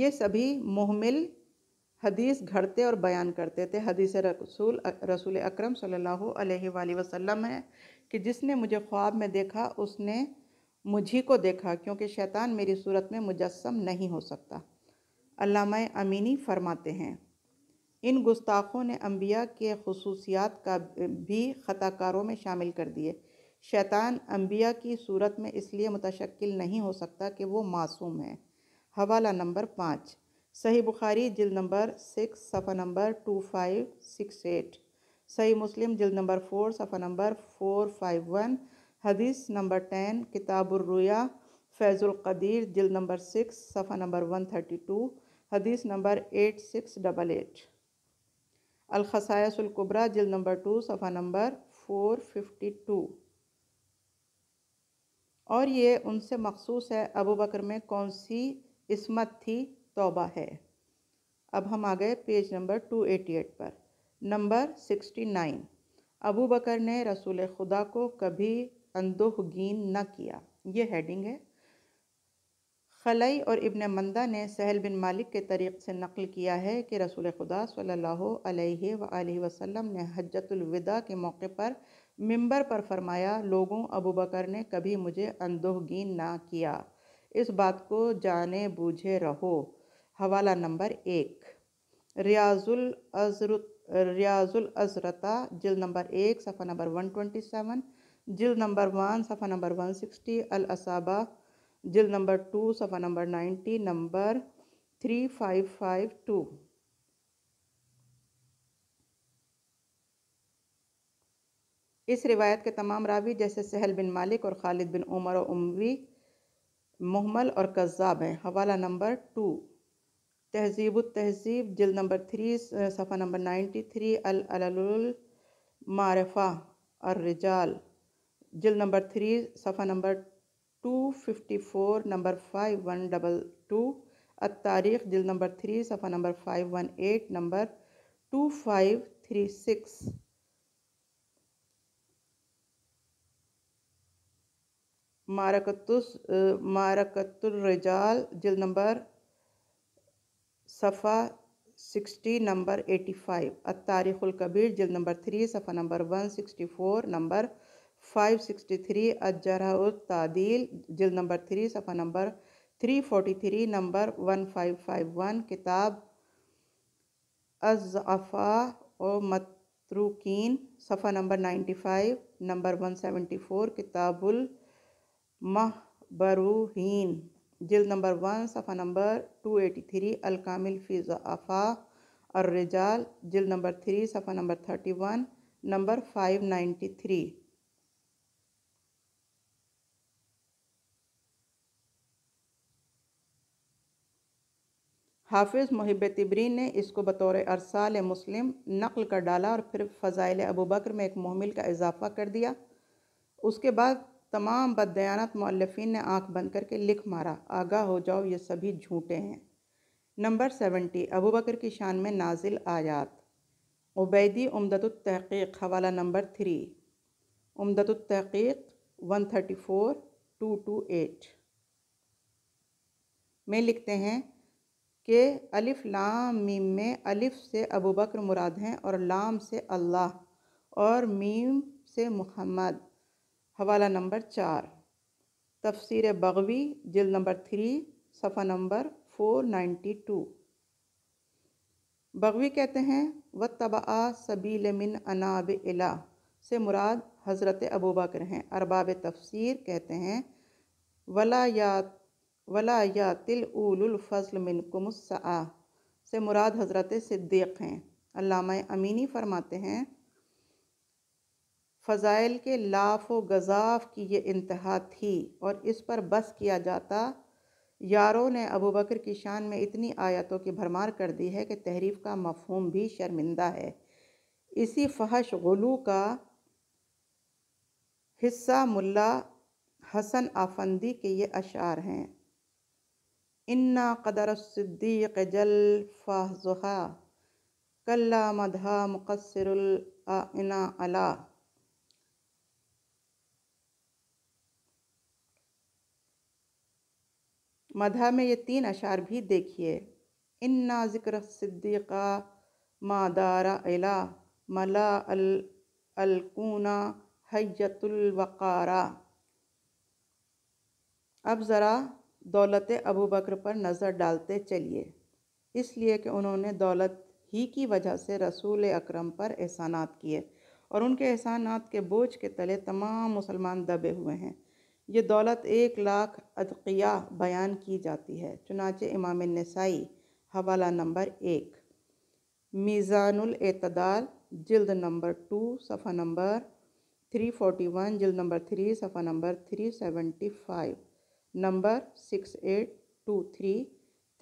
ये सभी मोहमिल हदीस घड़ते और बयान करते थे हदीस रसूल रसूल अकरम सल्लल्लाहु अलैहि वसल्लम है कि जिसने मुझे ख्वाब में देखा उसने मुझी को देखा क्योंकि शैतान मेरी सूरत में मुजस्म नहीं हो सकता अल्लामा अमीनी फरमाते हैं इन गुस्ताखों ने अम्बिया के खसूसियात का भी ख़ताकारों में शामिल कर दिए शैतान अम्बिया की सूरत में इसलिए मुतशक्ल नहीं हो सकता कि वो मासूम है हवाला नंबर पाँच सही बुखारी जिल नंबर सिक्स सफ़ा number two five six eight सही मुस्लिम जिल नंबर फ़ोर सफ़ा नंबर फ़ोर फाइव वन हदीस नंबर टेन किताबुर्रुया फैज़ुल्क़दीर जिल नंबर सिक्स सफ़ा नंबर वन थर्टी टू हदीस number eight six double eight अलखसायसुल्कुबरा जल नंबर टू सफ़ा नंबर फ़ोर फिफ्टी टू और ये उनसे मखसूस है अबू बकर में कौन सी इसमत थी तोबा है अब हम आ गए page number two eighty eight पर नंबर सिक्सटी नाइन अबू बकर ने रसूल खुदा को कभी अनदोहगीन न किया ये हेडिंग है खलई और इब्ने मंदा ने सहल बिन मालिक के तरीक़ से नकल किया है कि रसूल खुदा सल्लल्लाहु अलैहि सल्ला वसल्लम ने हजतुलविदा के मौके पर मिंबर पर फरमाया लोगों अबू बकर ने कभी मुझे अंदोहगीन ना किया इस बात को जाने बूझे रहो हवाला नंबर एक रियाजुल अजरुत रियाजुल अजरता जिल नंबर एक सफ़ा नंबर वन ट्वेंटी सेवन जिल नंबर वन सफ़ा नंबर वन सिक्सटी अलसाबा जिल नंबर टू सफ़ा number ninety number three five five two इस रिवायत के तमाम रावी जैसे सहल बिन मालिक और खालिद बिन उमर और उमवी महमल और कज़ाब हैं हवाला नंबर टू तहजीब तहजीब जिल नंबर थ्री सफ़ा नंबर नाइन्टी थ्री अल मारफ़ा और रिजाल जिल नंबर थ्री सफ़ा number two fifty four number five one double two तारीख दिल नंबर थ्री सफ़ा number five one eight number two five three six मारकतुस मारकतुलरजाल जिल नंबर सफ़ा सिक्सटी नंबर एटी फाइव अतारीख़ुल कबीर जिल नंबर थ्री सफ़ा number one sixty four number 563 अजरह तादील जिल नंबर थ्री सफ़ा नंबर 343 नंबर 1551 किताब अज़फ़ा और मतरुकिन सफ़ा नंबर 95 नंबर 174 किताबुल महबरुहीन जिल नंबर वन सफ़ा नंबर 283 अलकामिल फ़ी ज़फ़ा और रिजाल जिल नंबर थ्री सफ़ा नंबर 31 नंबर 593 हाफिज़ मुहब तबरीन ने इसको बतौर अरसाल मुस्लिम नकल कर डाला और फिर फ़ज़ाइल अबू बकर में एक महमिल का इजाफ़ा कर दिया उसके बाद तमाम बदयानत मौलफिन ने आँख बंद करके लिख मारा आगा हो जाओ ये सभी झूठे हैं नंबर सेवेंटी अबू बकर की शान में नाजिल आयात उबैदी तहक़ीक़ हवाला नंबर थ्री तहक़ीक़ one thirty four two two eight में लिखते हैं के अलिफ़ लाम मीम में अलिफ़ से अबू बकर मुराद हैं और लाम से अल्लाह और मीम से मुहम्मद हवाला नंबर चार तफसीर बगवी जिल नंबर थ्री सफ़ा नंबर फोर नाइन्टी टू बगवी कहते हैं व तबा सबील मिन अनाब अला से मुराद हज़रत अबू बकर हैं अरबाब तफसीर कहते हैं वला या वला या तिल उलफ़ल मिनकुमसा से मुराद हज़रत सिद्दीक़ हैं अल्लामा अमीनी फरमाते हैं फ़ज़ाइल के लाफ व गज़ाफ की ये इंतहा थी और इस पर बस किया जाता यारों ने अबू बकर की शान में इतनी आयतों की भरमार कर दी है कि तहरीफ का मफहम भी शर्मिंदा है इसी फहश गलू का हिस्सा मुल्ला हसन आफंदी के ये अशार हैं इन्ना कदर सिद्दीक जल फाजुहा कल्ला मधा मुकसरना अला मधा में ये तीन अशार भी देखिए इन्ना ज़िक्र सिद्दीक़ा मादारा अला मला अल अलकूना हैतुलवकारा अब ज़रा दौलत अबू बकर पर नज़र डालते चलिए इसलिए कि उन्होंने दौलत ही की वजह से रसूल अकरम पर एहसानात किए और उनके एहसानात के बोझ के तले तमाम मुसलमान दबे हुए हैं ये दौलत एक लाख अदकिया बयान की जाती है चुनाचे इमाम नसाई हवाला नंबर एक मीज़ानुल एतदाल जल्द नंबर टू सफ़ा नंबर थ्री फोर्टी वन जल्द नंबर थ्री सफ़ा number three seventy five number six eight two three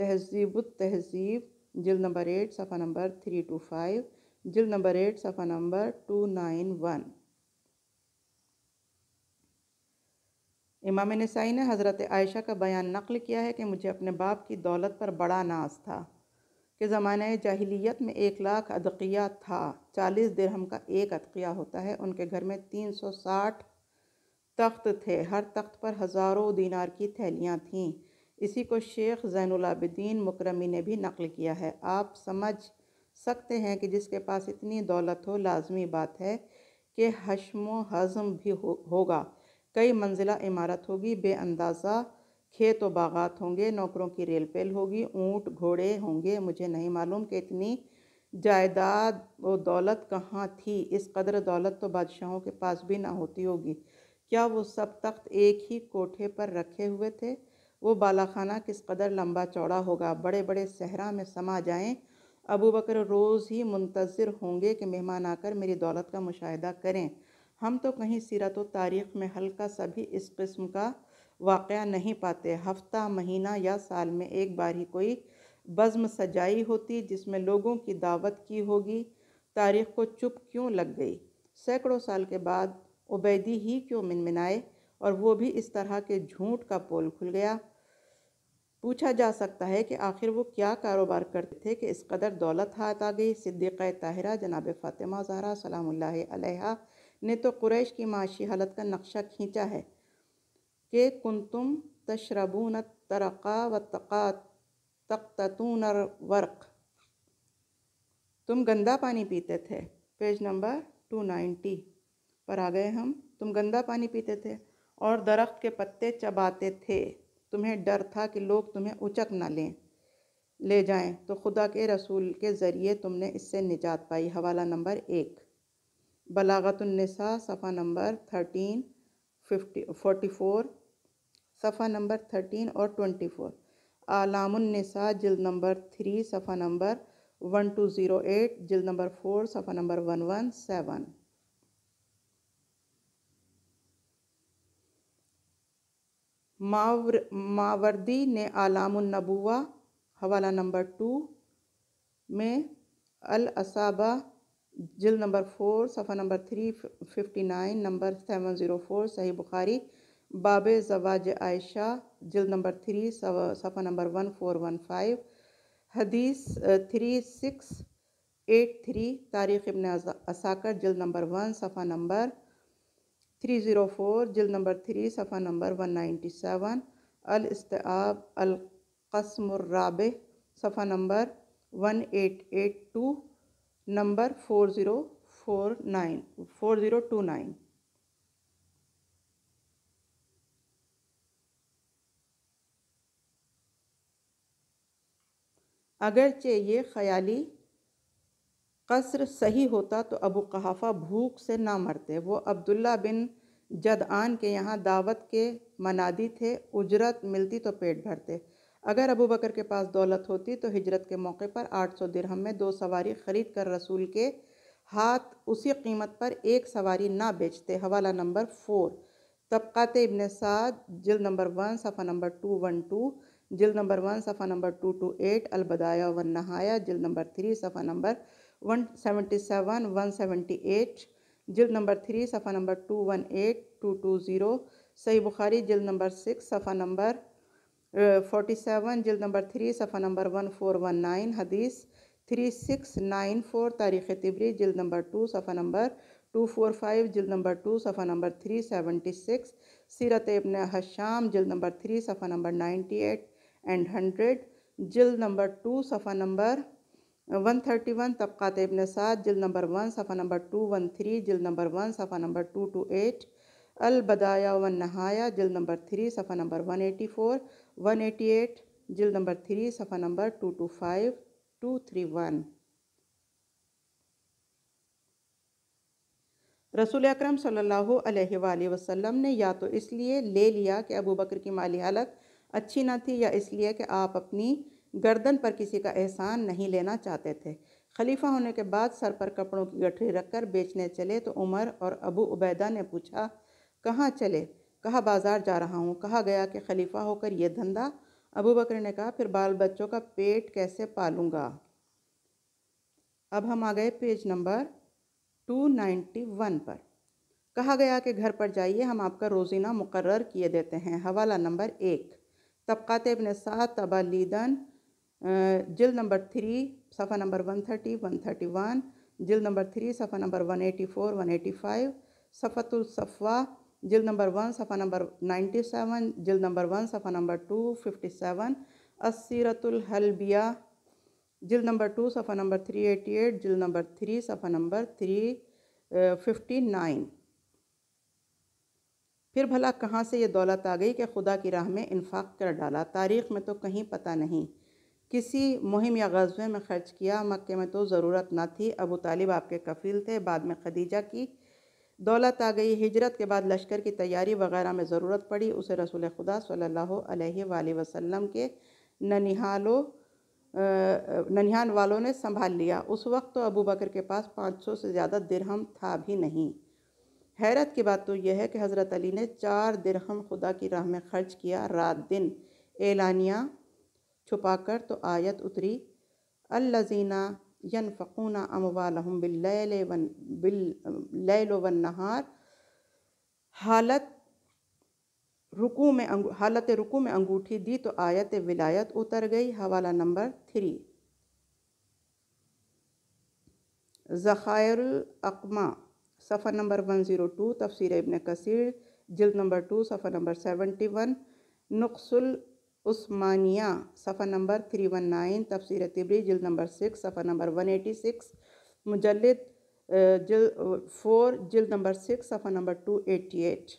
तहजीब तहजीब जिल नंबर एट सफ़ा नंबर थ्री टू फाइव जिल नंबर एट सफ़ा नंबर टू नाइन वन इमाम नसाई ने हज़रत आयशा का बयान नकल किया है कि मुझे अपने बाप की दौलत पर बड़ा नाज था कि ज़माने जाहिलियत में एक लाख अदकिया था चालीस दिरहम का एक अदकिया होता है उनके घर में तीन सौ साठ तख्त थे हर तख्त पर हज़ारों दीनार की थैलियाँ थीं इसी को शेख ज़ैनलाबद्दीन मुकरमी ने भी नकल किया है आप समझ सकते हैं कि जिसके पास इतनी दौलत हो लाजमी बात है कि हशम हज़म भी हो, होगा कई मंजिला इमारत होगी बेअंदाज़ा खेत व बागात होंगे नौकरों की रेल पेल होगी ऊँट घोड़े होंगे मुझे नहीं मालूम कि इतनी जायदाद व दौलत कहाँ थी इस कदर दौलत तो बादशाहों के पास भी ना होती होगी क्या वो सब तख्त एक ही कोठे पर रखे हुए थे वो बालाखाना किस कदर लंबा चौड़ा होगा बड़े बड़े सहरा में समा जाएं अबू बकर रोज़ ही मुंतज़र होंगे कि मेहमान आकर मेरी दौलत का मुशाह करें हम तो कहीं सीरत व तारीख़ में हल्का सा भी इस किस्म का वाक़ नहीं पाते हफ्ता महीना या साल में एक बार ही कोई बज़म सजाई होती जिसमें लोगों की दावत की होगी तारीख़ को चुप क्यों लग गई सैकड़ों साल के बाद उबैदी ही क्यों मिनमिनाए और वो भी इस तरह के झूठ का पोल खुल गया पूछा जा सकता है कि आखिर वो क्या कारोबार करते थे कि इस कदर दौलत हाथ आ गई सिद्दीक़ ताहरा जनाब फ़ातिमा जहरा सलाम्ला ने तो कुरैश की माशी हालत का नक्शा खींचा है कि तुम तशरबून तरक़ा व तका तख्तून वर्क तुम गंदा पानी पीते थे पेज नंबर टू नाइन्टी पर आ गए हम तुम गंदा पानी पीते थे और दरख्त के पत्ते चबाते थे तुम्हें डर था कि लोग तुम्हें उचक ना लें ले जाएं तो खुदा के रसूल के ज़रिए तुमने इससे निजात पाई हवाला नंबर एक बलागतुलनसा सफ़ा number thirteen fifty forty four सफ़ा नंबर थर्टीन और ट्वेंटी फोर आलामसा जिल्द नंबर थ्री सफ़ा number one two zero eight जिल्द नंबर फोर सफ़ा नंबर वन वन सेवन मावर मावर्दी ने आलामनबुआ हवाला नंबर टू में अल असाबा जिल नंबर फोर सफ़ा number three fifty nine number seven zero four सही बुखारी बाब जवाज आयशा जिल नंबर थ्री सफ़ा number one four one five हदीस थ्री सिक्स एट थ्री तारीख़ इबन असाकर जिल नंबर वन सफ़ा नंबर थ्री ज़ीरो फोर जल नंबर थ्री सफ़ा नंबर वन नाइन्टी सेवन अलस्ताब अलकसमराब सफ़ा number one eight eight two number four zero four nine four zero two nine अगरचे ये ख़याली कसर सही होता तो अबू कहाफ़ा भूख से ना मरते वो अब्दुल्ला बिन जदान के यहाँ दावत के मनादी थे उजरत मिलती तो पेट भरते अगर अबू बकर के पास दौलत होती तो हिजरत के मौके पर 800 दिरहम में दो सवारी ख़रीद कर रसूल के हाथ उसी कीमत पर एक सवारी ना बेचते हवाला नंबर फोर तबक़ात इबन साद जिल नंबर वन सफ़ा नंबर टू वन टू जिल नंबर वन सफ़ा नंबर टू टू एट अलबदाया वन नहाया जिल नंबर थ्री सफ़ा number one one seven 177, eight जिल्द नंबर थ्री सफ़ा number two one eight two two zero सही बुखारी जिल्द नंबर सिक्स सफ़ा नंबर फोटी सेवन जिल्द नंबर थ्री सफ़ा number one four one nine हदीस थ्री सिक्स नाइन फोर तारीख़ तिबरी जिल्द नंबर टू सफ़ा नंबर टू फोर फाइव जिल्द नंबर टू सफ़ा नंबर थ्री सेवेंटी सिक्स सीरत इबन हशाम जिल्द नंबर थ्री सफ़ा number ninety eight and hundred जिल्द नंबर टू सफ़ा नंबर वन थर्टी वन तबक़ात इबन साद जिल नंबर वन सफ़ा नंबर टू वन थ्री जिल नंबर वन सफ़ा नंबर टू टू एट अल बदाया वन नहाया जिल नंबर थ्री सफ़ा number one eighty four one eighty eight जिल नंबर थ्री सफ़ा number two two five two three one रसूल अक्रम सल्लल्लाहु अलैहि वसल्लम ने या तो इसलिए ले लिया कि अबू बकर की माली हालत अच्छी ना थी या इसलिए कि आप अपनी गर्दन पर किसी का एहसान नहीं लेना चाहते थे खलीफा होने के बाद सर पर कपड़ों की गठरी रखकर बेचने चले तो उमर और अबू उबैदा ने पूछा कहाँ चले कहा बाज़ार जा रहा हूँ कहा गया कि खलीफा होकर यह धंधा अबू बकर ने कहा फिर बाल बच्चों का पेट कैसे पालूँगा अब हम आ गए पेज नंबर 291 पर कहा गया कि घर पर जाइए हम आपका रोज़ीना मुकर्र किए देते हैं हवाला नंबर एक तबक़ात इबन साद तबालीदन जिल नंबर थ्री सफ़ा number one thirty one thirty one जिल नंबर थ्री सफ़ा number one eighty four one eighty five सफ़तुलसफ़ा जिल नंबर वन सफ़ा नंबर नाइन्टी सेवन जिल नंबर वन सफ़ा नंबर टू फिफ्टी सेवन असीरतुलहलबिया जिल नंबर टू सफ़ा नंबर थ्री एटी एट जिल नंबर थ्री सफ़ा नंबर थ्री फिफ्टी नाइन फिर भला कहाँ से ये दौलत आ गई कि खुदा की राह में इन्फाक कर डाला तारीख़ में तो कहीं पता नहीं किसी मुहिम या गज़बे में खर्च किया मक्के में तो ज़रूरत न थी अबू तालिब आपके कफ़ील थे बाद में खदीजा की दौलत आ गई हिजरत के बाद लश्कर की तैयारी वगैरह में ज़रूरत पड़ी उसे रसूल खुदा सल्लल्लाहु अलैहि वसल्लम के ननिहालो ननिहान वालों ने संभाल लिया उस वक्त तो अबू बकर के पास 500 से ज़्यादा दिरहम था भी नहीं हैरत की बात तो यह है कि हज़रत अली ने चार दिरहम खुदा की राह में खर्च किया रात दिन एलानिया छुपाकर तो आयत उतरी अल्लजीना यनफ़ून अमवालहम बिल्ल वन बिल वन नहार हालत रुकू में अंगू हालत रुकू में अंगूठी दी तो आयत विलायत उतर गई हवाला नंबर थ्री ज़ख़ायर अकमा सफ़र नंबर वन ज़ीरो टू तफसर इबन कसीर जल्द नंबर टू सफ़र नंबर सेवेंटी वन नुकसल उस्मानिया सफ़ा नंबर थ्री वन नाइन तफसर तिबरी जिल नंबर सिक्स सफ़ा नंबर वन एटी सिक्स मुजलद जल फोर जिल नंबर सिक्स सफ़ा नंबर टू एटी एट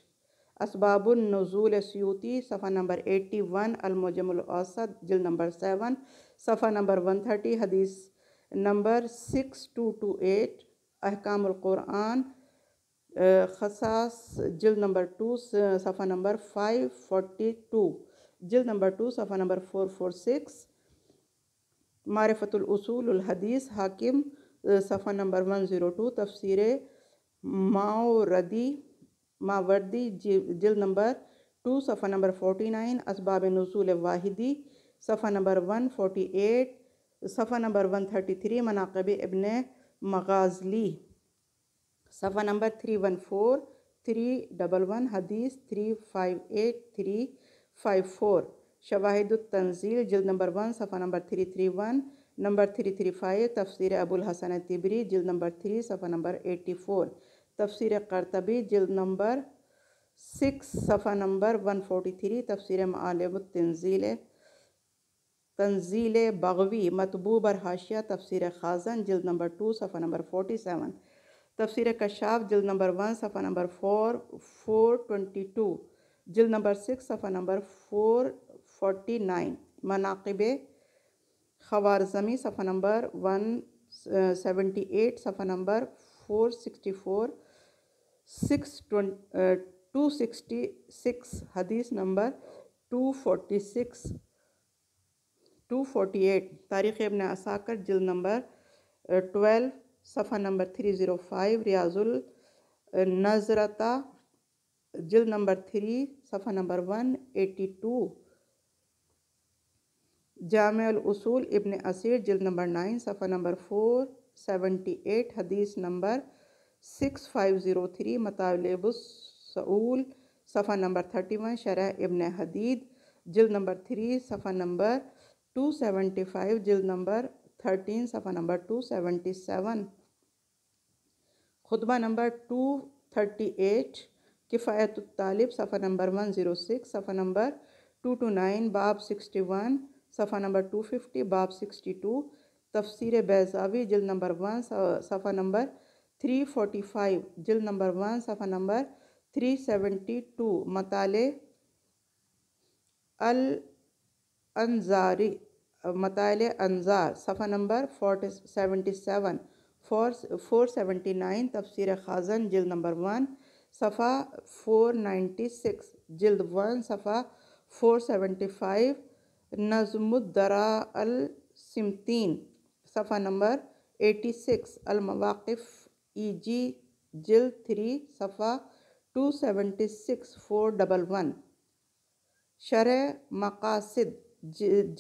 इसबाबुलनज़ूल सूती सफ़ा नंबर एट्टी वन अलमजमसद जिल नंबर सेवन सफ़ा नंबर वन थर्टी हदीस number six two two eight अहकामकुरान खसास जिल नंबर टू सफ़ा नंबर फाइव फोटी टू जिल नंबर टू सफ़ा नंबर फोर फोर सिक्स मारफतलसूलहदीस हाकिम सफ़ा नंबर वन ज़ीरो टू तफसर माओरदी मावर्दी जिल्द नंबर टू सफ़ा नंबर फोटी नाइन इसबाब नसूल वाहिदी सफ़ा नंबर वन फोटी एट सफ़ा नंबर वन थर्टी थ्री मनाकब इबन मगाजली सफ़ा number three one four three double one हदीस three five eight three five four शवाहिद तंजील जल्द नंबर वन सफ़ा number three three one number three three five तफसर अबुल हसन तिबरी जल्द नंबर थ्री सफ़ा नंबर एट्टी फोर तफसर करतबी जल्द नंबर सिक्स सफ़ा नंबर वन फोटी थ्री तफसर मालब तंजील तंजील बगवी मतबूब और हाशिया तफसर खाजन जल्द नंबर टू सफ़ा नंबर फोटी सेवन तफसर कशाफ जल्द नंबर वन सफ़ा number four four twenty two जिल नंबर सिक्स सफ़ा नंबर फोर फोर्टी नाइन मनाकब खवारजमी सफ़ा नंबर वन सेवेंटी एट सफ़ा number four sixty four six two sixty six हदीस number two forty six two forty eight तारीख़ इबन असाकर जिल number twelve सफ़ा number three zero five रियाजुल नजरता जिल नंबर थ्री सफ़ा नंबर वन एटी टू जाम उसूल इबन असीर जिल नंबर नाइन सफ़ा नंबर फोर सेवेंटी एट हदीस number six five zero three मतलबसूल सफ़ा नंबर थर्टी वन शरह इबन हदीद जिल नंबर थ्री सफ़ा नंबर टू सेवेंटी फाइव जिल नंबर थर्टीन सफ़ा नंबर टू सेवेंटी सेवन खुतबा नंबर टू थर्टी एट किफ़ायत तालिब सफ़ा नंबर वन ज़ीरो सिक्स सफ़ा नंबर टू टू नाइन बाब सिक्सटी वन सफ़ा नंबर टू फिफ्टी बाब सिक्सटी टू तफसर बैजावी जल नंबर वन सफ़ा नंबर थ्री फोटी फाइव जिल नंबर वन सफ़ा नंबर थ्री सेवेंटी टू मताले अल अनजारी मताले अनजार सफ़ा number four seventy seven four four seventy nine तफसर ख़ाजन जल नंबर वन सफ़ा फोर नाइन्टी सिक्स जल्द वन सफ़ा फोर सेवेंटी फाइव नज़मुद्दरा अल सिमतीन सफ़ा नंबर एटी सिक्स अलमवाक़ ई जी जल्द थ्री सफ़ा two seventy six four double one शर मकासद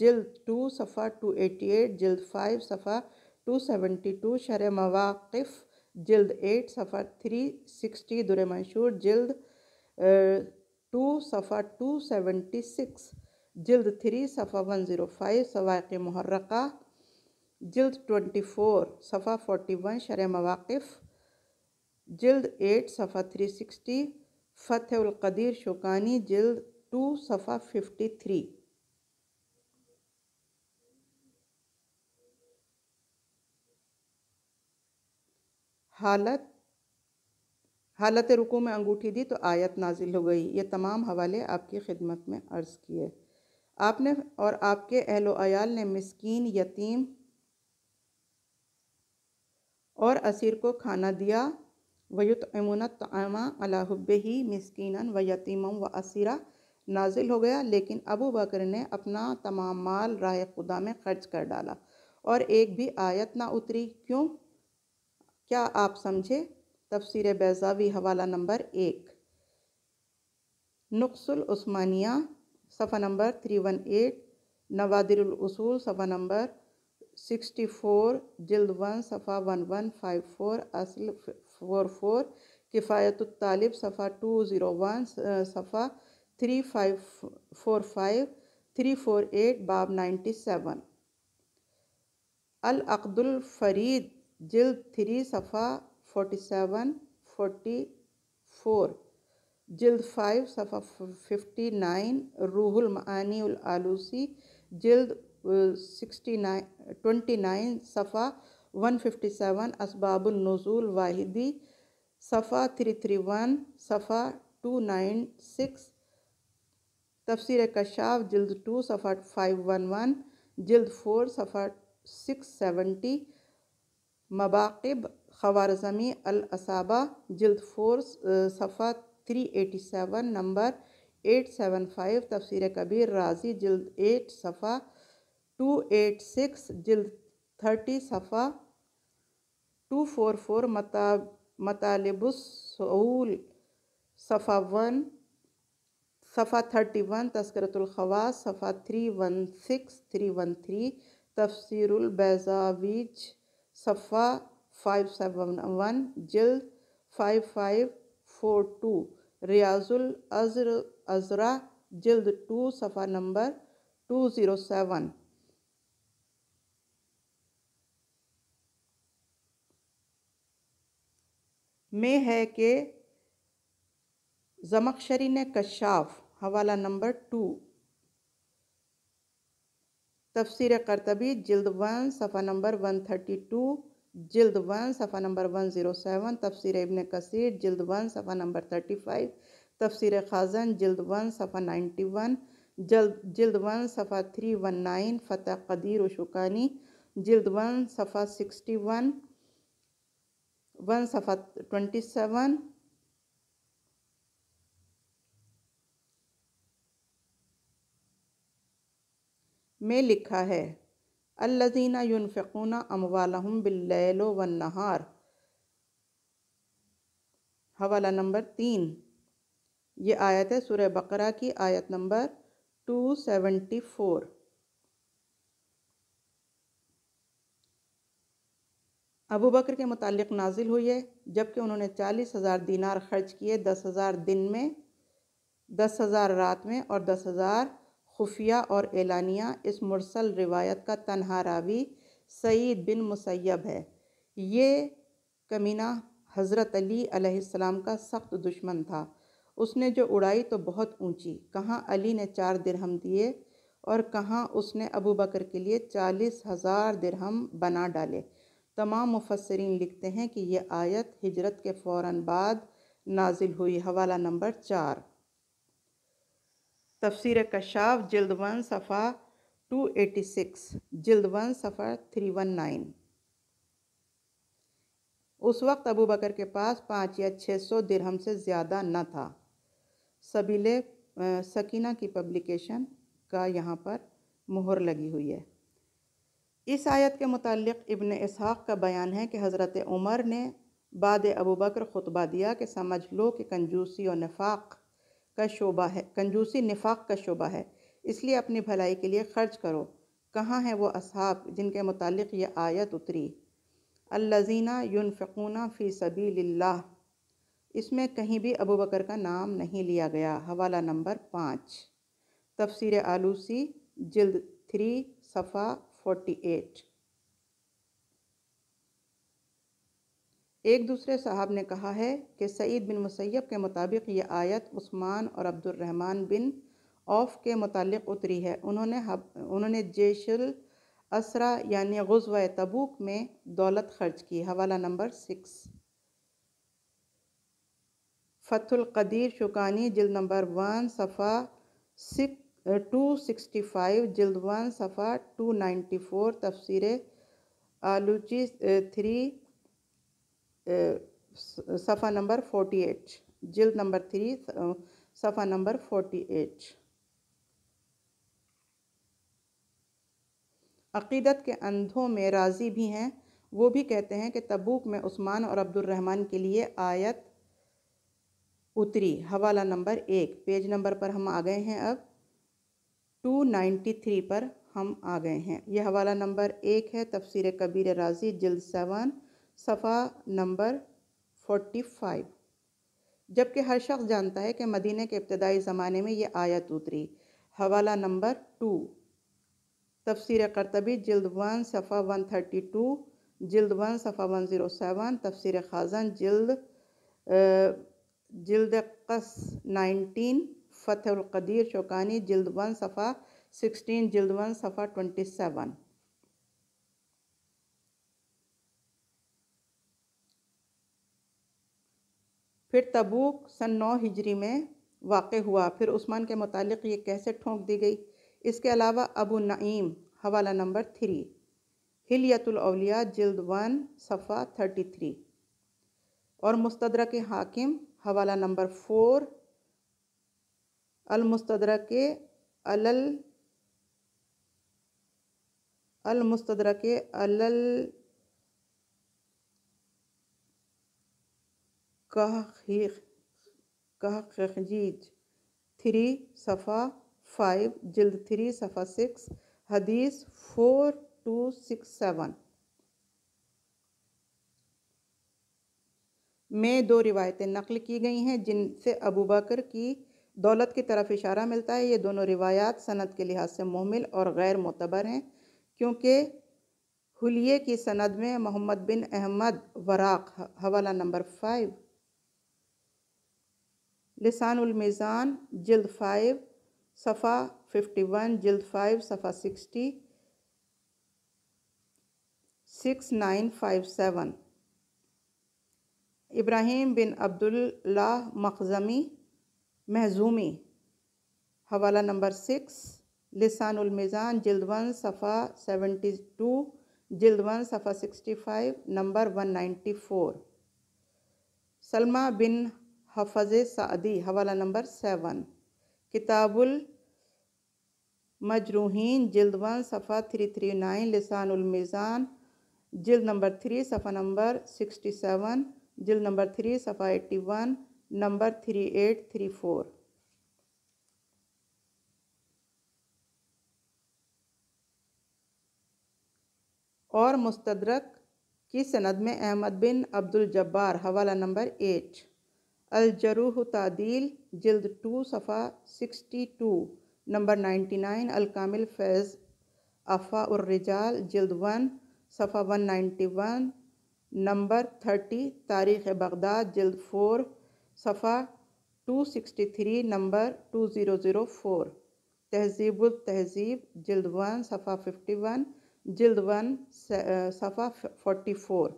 जल्द टू सफ़ा टू एटी एट जल्द फाइव सफ़ा टू सेवेंटी टू शर मवाक़ जिल्द एट सफ़ा थ्री सिक्सटी दुर मंशूर जिल्द टू सफ़ा टू सेवेंटी सिक्स जिल्द थ्री सफ़ा वन ज़ीरो फाइव सवाक़ महर्रका जिल्द ट्वेंटी फ़ोर सफ़ा फोटी वन शर मवाक़ जिल्द एट सफ़ा थ्री सिक्सटी फ़तहलकदीर शुकानी जिल्द टू सफ़ा फिफ्टी थ्री हालत हालत रुकू में अंगूठी दी तो आयत नाजिल हो गई ये तमाम हवाले आपकी खिदमत में अर्ज़ किए आपने और आपके अहलोयाल ने मस्किन यतीम और असीर को खाना दिया वयुत अमुनत तमा अलाहब ही मस्किन व यतीम व असीरा नाजिल हो गया लेकिन अबू बकर ने अपना तमाम माल राय खुदा में खर्च कर डाला और एक भी आयत ना उतरी क्यों क्या आप समझे तफसर बैजावी हवाला नंबर एक नुकसल उस्मानिया सफ़ा नंबर थ्री वन एट नवादिरसूल सफ़ा नंबर सिक्सटी फ़ोर जल्द वन सफ़ा वन वन फाइव फ़ोर असल फोर फोर किफ़ायतालब सफ़ा टू ज़ीरो वन सफ़ा three five four five three four eight बाब नाइन्टी सेवन अलअदुलफ़रीद जिल्द थ्री सफ़ा फोर्टी सेवन फोर्टी फोर जिल्द फाइव सफ़ा फिफ्टी नाइन रूहुल मानी उल आलूसी जिल्द सिक्सटी नाइन ट्वेंटी नाइन सफ़ा वन फिफ्टी सेवन असबाबुल नज़ूल वाहिदी सफ़ा थ्री थ्री वन सफ़ा टू नाइन सिक्स तफसर कशाफ जिल्द टू सफ़ा फाइव वन वन जिल्द फोर सफ़ा सिक्स सेवेंटी मबाकब खवारजमी अलसाबा जल्द फोर सफ़ा three eighty seven number eight seven five तफसर कबीर राजी जल्द एट सफ़ा टू एट सिक्स जल्द थर्टी सफ़ा टू फोर फोर मता मतालबूल सफ़ा वन सफ़ा थर्टी वन तस्करतुल्खवास सफ़ा three one six three one three तफसरबैज़ावीज सफ़ा फाइव सेवन वन जल्द फाइव फाइव फोर टू रियाजुल अजर अजरा जल्द टू सफ़ा नंबर टू ज़ीरो सेवन में है कि जमकशरी ने कशाफ हवाला नंबर टू तफसर करतबी जल्द वन सफ़ा नंबर वन थर्टी टू जल्द वन सफ़ा नंबर वन ज़ीरो सेवन तफसर इबन कसर जल्द वन सफ़ा नंबर थर्टी फाइव तफसर ख़ाजन जल्द वन सफ़ा नाइन्टी वन जल्द जल्द वन सफ़ा थ्री वन नाइन फ़तः कदीर उशुकानी जल्द वन सफ़ा सिक्सटी वन वन सफ़ा ट्वेंटी सेवन में लिखा है अल्लजीना युनफ़ूना अमवालहम बिल्लैलो वन्नहार हवाला नंबर तीन ये आयत है सुरह बकरा की आयत नंबर टू सेवेंटी फोर अबू बकर के मुतालिक नाजिल हुई है जबकि उन्होंने चालीस हज़ार दीनार खर्च किए दस हज़ार दिन में दस हज़ार रात में और दस हज़ार खुफिया और एलानिया इस मुरसल रिवायत का तनहा रावी सईद बिन मुसैब है ये कमीना हज़रत अली अलैहिस्सलाम का सख्त दुश्मन था उसने जो उड़ाई तो बहुत ऊंची कहाँ अली ने चार दिरहम दिए और कहाँ उसने अबू बकर के लिए चालीस हज़ार दिरहम बना डाले तमाम मुफसरीन लिखते हैं कि यह आयत हिजरत के फ़ौर बाद नाजिल हुई हवाला नंबर चार तफसर कशाफ जल्द वन सफ़ा टू एटी सिक्स जल्द वन सफ़ा थ्री वन नाइन उस वक्त अबू बकर के पास पाँच या छः सौ दिरहम से ज़्यादा न था सबीले सकीना की पब्लिकेशन का यहाँ पर मोहर लगी हुई है इस आयत के मतलब इबन इसहाक़ का बयान है कि हज़रत उमर ने बाद अबू बकर ख़ुतबा दिया कि समझ लो कि कंजूसी और नफाक का शोबा है कंजूसी निफाक का शोबा है इसलिए अपनी भलाई के लिए खर्च करो कहाँ हैं वो असहाब जिनके मुतालिक ये आयत उतरी अल्लाजीना यूनफ़ूना फ़ी सभी इसमें कहीं भी अबू बकर का नाम नहीं लिया गया हवाला नंबर पाँच तफसीर आलूसी जल्द थ्री सफ़ा फोर्टी एट एक दूसरे साहब ने कहा है कि सईद बिन मुसैब के मुताबिक ये आयत उस्मान और अब्दुलरहमान बिन औफ के मतलब उतरी है उन्होंने हब उन्होंने जेशल असरा यानि गज़व तबूक में दौलत खर्च की हवाला नंबर सिक्स फतुल कदीर शुकानी जल्द नंबर वन सफ़ा सिक टू सिक्सटी फाइव जल्द वन सफ़ा टू नाइन्टी फोर तफसर आलूची थ्री सफ़ा नंबर फोर्टी एट जिल्द नंबर थ्री सफ़ा नंबर फोर्टी एट अकीदत के अंधों में राज़ी भी हैं वो भी कहते हैं कि तबूक में उस्मान और अब्दुलरहमान के लिए आयत उतरी हवाला नंबर एक पेज नंबर पर हम आ गए हैं अब टू नाइन्टी थ्री पर हम आ गए हैं यह हवाला नंबर एक है तफसीर कबीर राजी जल्द सेवन सफ़ा नंबर फाइव जबकि हर शख्स जानता है कि मदीने के इब्तदाई ज़माने में ये आयत उतरी हवाला नंबर टू तफसर करतबी जल्द वन सफ़ा वन थर्टी टू जल्द वन सफ़ा वन ज़ीरो सेवन तफसर ख़ाजन जल्द जल्द कस नाइनटीन कदीर चौकानी जल्द वन सफ़ा सिक्सटीन जल्द वन सफ़ा ट्वेंटी सेवन फिर तबूक सन नौ हिजरी में वाक़ हुआ फिर उस्मान के मुतालिक ये कैसे ठोंक दी गई इसके अलावा अबू नईम हवाला नंबर थ्री हिलियतुलौलिया जल्द वन सफ़ा थर्टी थ्री और मुस्तर के हाकिम हवाला नंबर फोर अलमस्तर के अलल के अल कहजीज थ्री सफ़ा फाइव जल्द थ्री सफ़ा सिक्स हदीस फोर टू सिक्स सेवन में दो रिवायतें नकल की गई हैं जिनसे अबू बकर की दौलत की तरफ इशारा मिलता है ये दोनों रिवायात सनद के लिहाज से मोमिल और गैर मोतबर हैं क्योंकि हुलिये की सनद में मोहम्मद बिन अहमद वराक हवाला नंबर फाइव लसानमीज़ान जल्द फाइव सफ़ा फिफ्टी वन जल्द फाइव सफ़ा sixty six nine five seven इब्राहिम बिन अब्दुल्ला मखज़मी महजूमी हवाला नंबर सिक्स लसानमीज़ान जल्द वन सफ़ा सेवेंटी टू जल्द वन सफ़ा sixty five number one ninety four सलमा बिन हफज सादी हवाला नंबर सेवन किताबुल मजरूहीन जल्द वन सफ़ा थ्री थ्री नाइन लसानमिज़ान जल्द नंबर थ्री सफ़ा नंबर सिक्सटी सेवन जल्द नंबर थ्री सफ़ा eighty one number three eight three four और मुस्तरक की सनद में अहमद बिन अब्दुल जब्बार हवाला नंबर एट अलजरूह तादील जल्द टू सफ़ा sixty two number ninety nine अलकामिल फैज़ अफ़ा उर्रिजाल जल्द वन सफ़ा one ninety one number thirty तारीख़ बगदाद जल्द फोर सफ़ा two sixty three number two zero zero four तहजीबुल तहजीब जल्द वन सफ़ा फिफ्टी वन जल्द वन सफ़ा फोर्टी फोर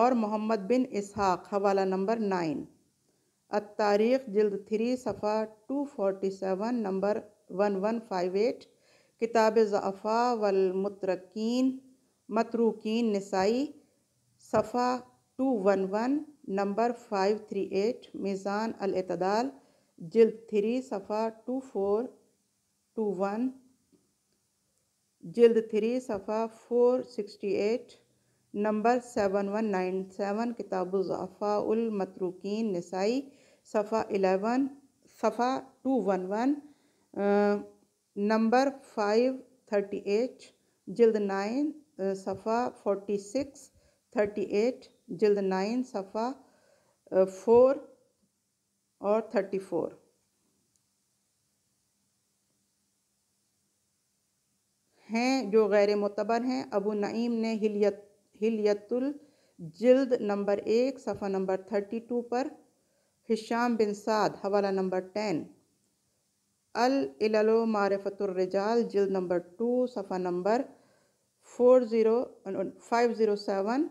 और मोहम्मद बिन इसहाक हवाला नंबर नाइन अतारीख जल्द थ्री सफ़ा two forty seven number one one five eight किताब ज़फ़ा वलमतरकिन मतरुकिन नसाई सफ़ा two one one number five three eight मिज़ान अलतदाल जल्द थ्री सफ़ा टू फोर टू वन जल्द थ्री सफ़ा four sixty eight number seven one nine seven किताब उलमतरुकिन नसाई सफ़ा एलेवन सफ़ा two one one number five thirty eight जल्द नाइन सफ़ा फोर्टी सिक्स थर्टी एट जल्द नाइन सफ़ा फोर और थर्टी फोर हैं जो गैर मतबर हैं अबू नईम ने हिलियत हिलयतुल जिल्द नंबर एक सफ़ा नंबर थर्टी टू पर हिशाम बिन साद हवाला नंबर टेन अल इलो मारफतुर्रजाल जिल्द नंबर टू सफ़ा number four zero five zero seven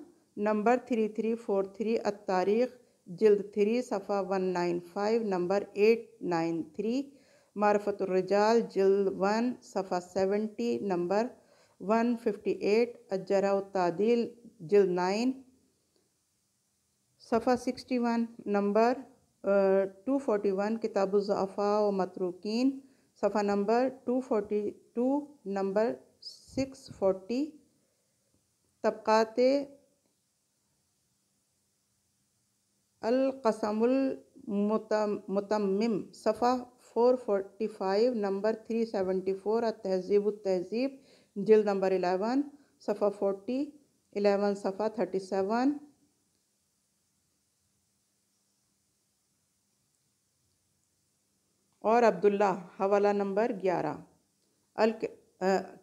number three three four three अतारीख जिल्द थ्री सफ़ा one nine five number eight nine three मारफ़तुलरजाल जिल्द वन सफ़ा seventy number one fifty eight अजरा तादील जिल नाइन सफ़ा sixty one number two forty one किताब ज़ाफ़ा व मतरुकिन सफ़ा number two forty two number six forty तबक़ात अलकसमुलमतम सफ़ा four forty five number three seventy four तहजीब तहजीब जिल नंबर एलेवन सफ़ा फोटी इलेवन सफ़ा थर्टी सेवन और अब्दुल्ला हवाला नंबर ग्यारह अल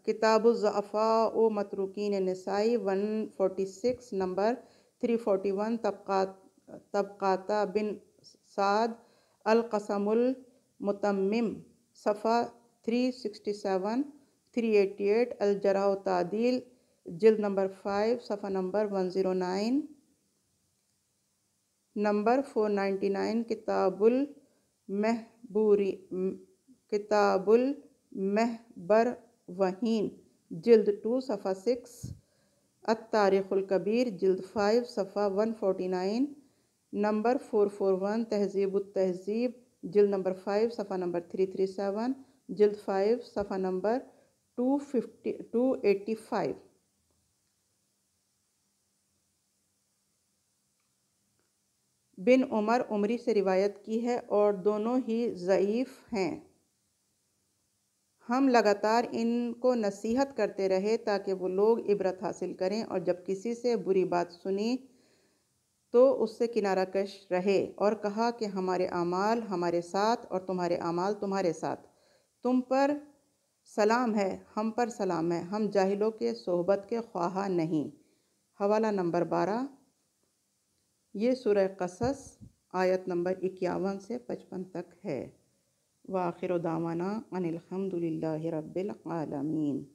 किताबुलफ़ा ओ नसाई one forty six number three forty one तबका तबकाता बिन साद अलकसमुल सफ़ा three sixty seven three eighty eight अलजरा तदील जिल्द नंबर फाइव सफ़ा number one zero nine number four ninety nine किताबुल महबूरी किताबुल महबर वहीन जिल्द टू सफ़ा सिक्स अतारखुल कबीर जिल्द फाइव सफ़ा one forty nine number four four one तहजीब तहजीब जिल्द नंबर फाइव सफ़ा नंबर थ्री थ्री सेवन जिल्द फाइव सफ़ा number two fifty two eighty five बिन उमर उमरी से रिवायत की है और दोनों ही ज़यीफ़ हैं हम लगातार इनको नसीहत करते रहे ताकि वो लोग इबरत हासिल करें और जब किसी से बुरी बात सुनी तो उससे किनारा कश रहे और कहा कि हमारे अमाल हमारे साथ और तुम्हारे अमाल तुम्हारे साथ तुम पर सलाम है हम पर सलाम है हम जाहिलों के सोहबत के ख्वाहा नहीं हवाला नंबर बारह ये सुरह कसस आयत नंबर इक्यावन से पचपन तक है वाखिर दामाना अनिलहमदिल्ला रबालमीन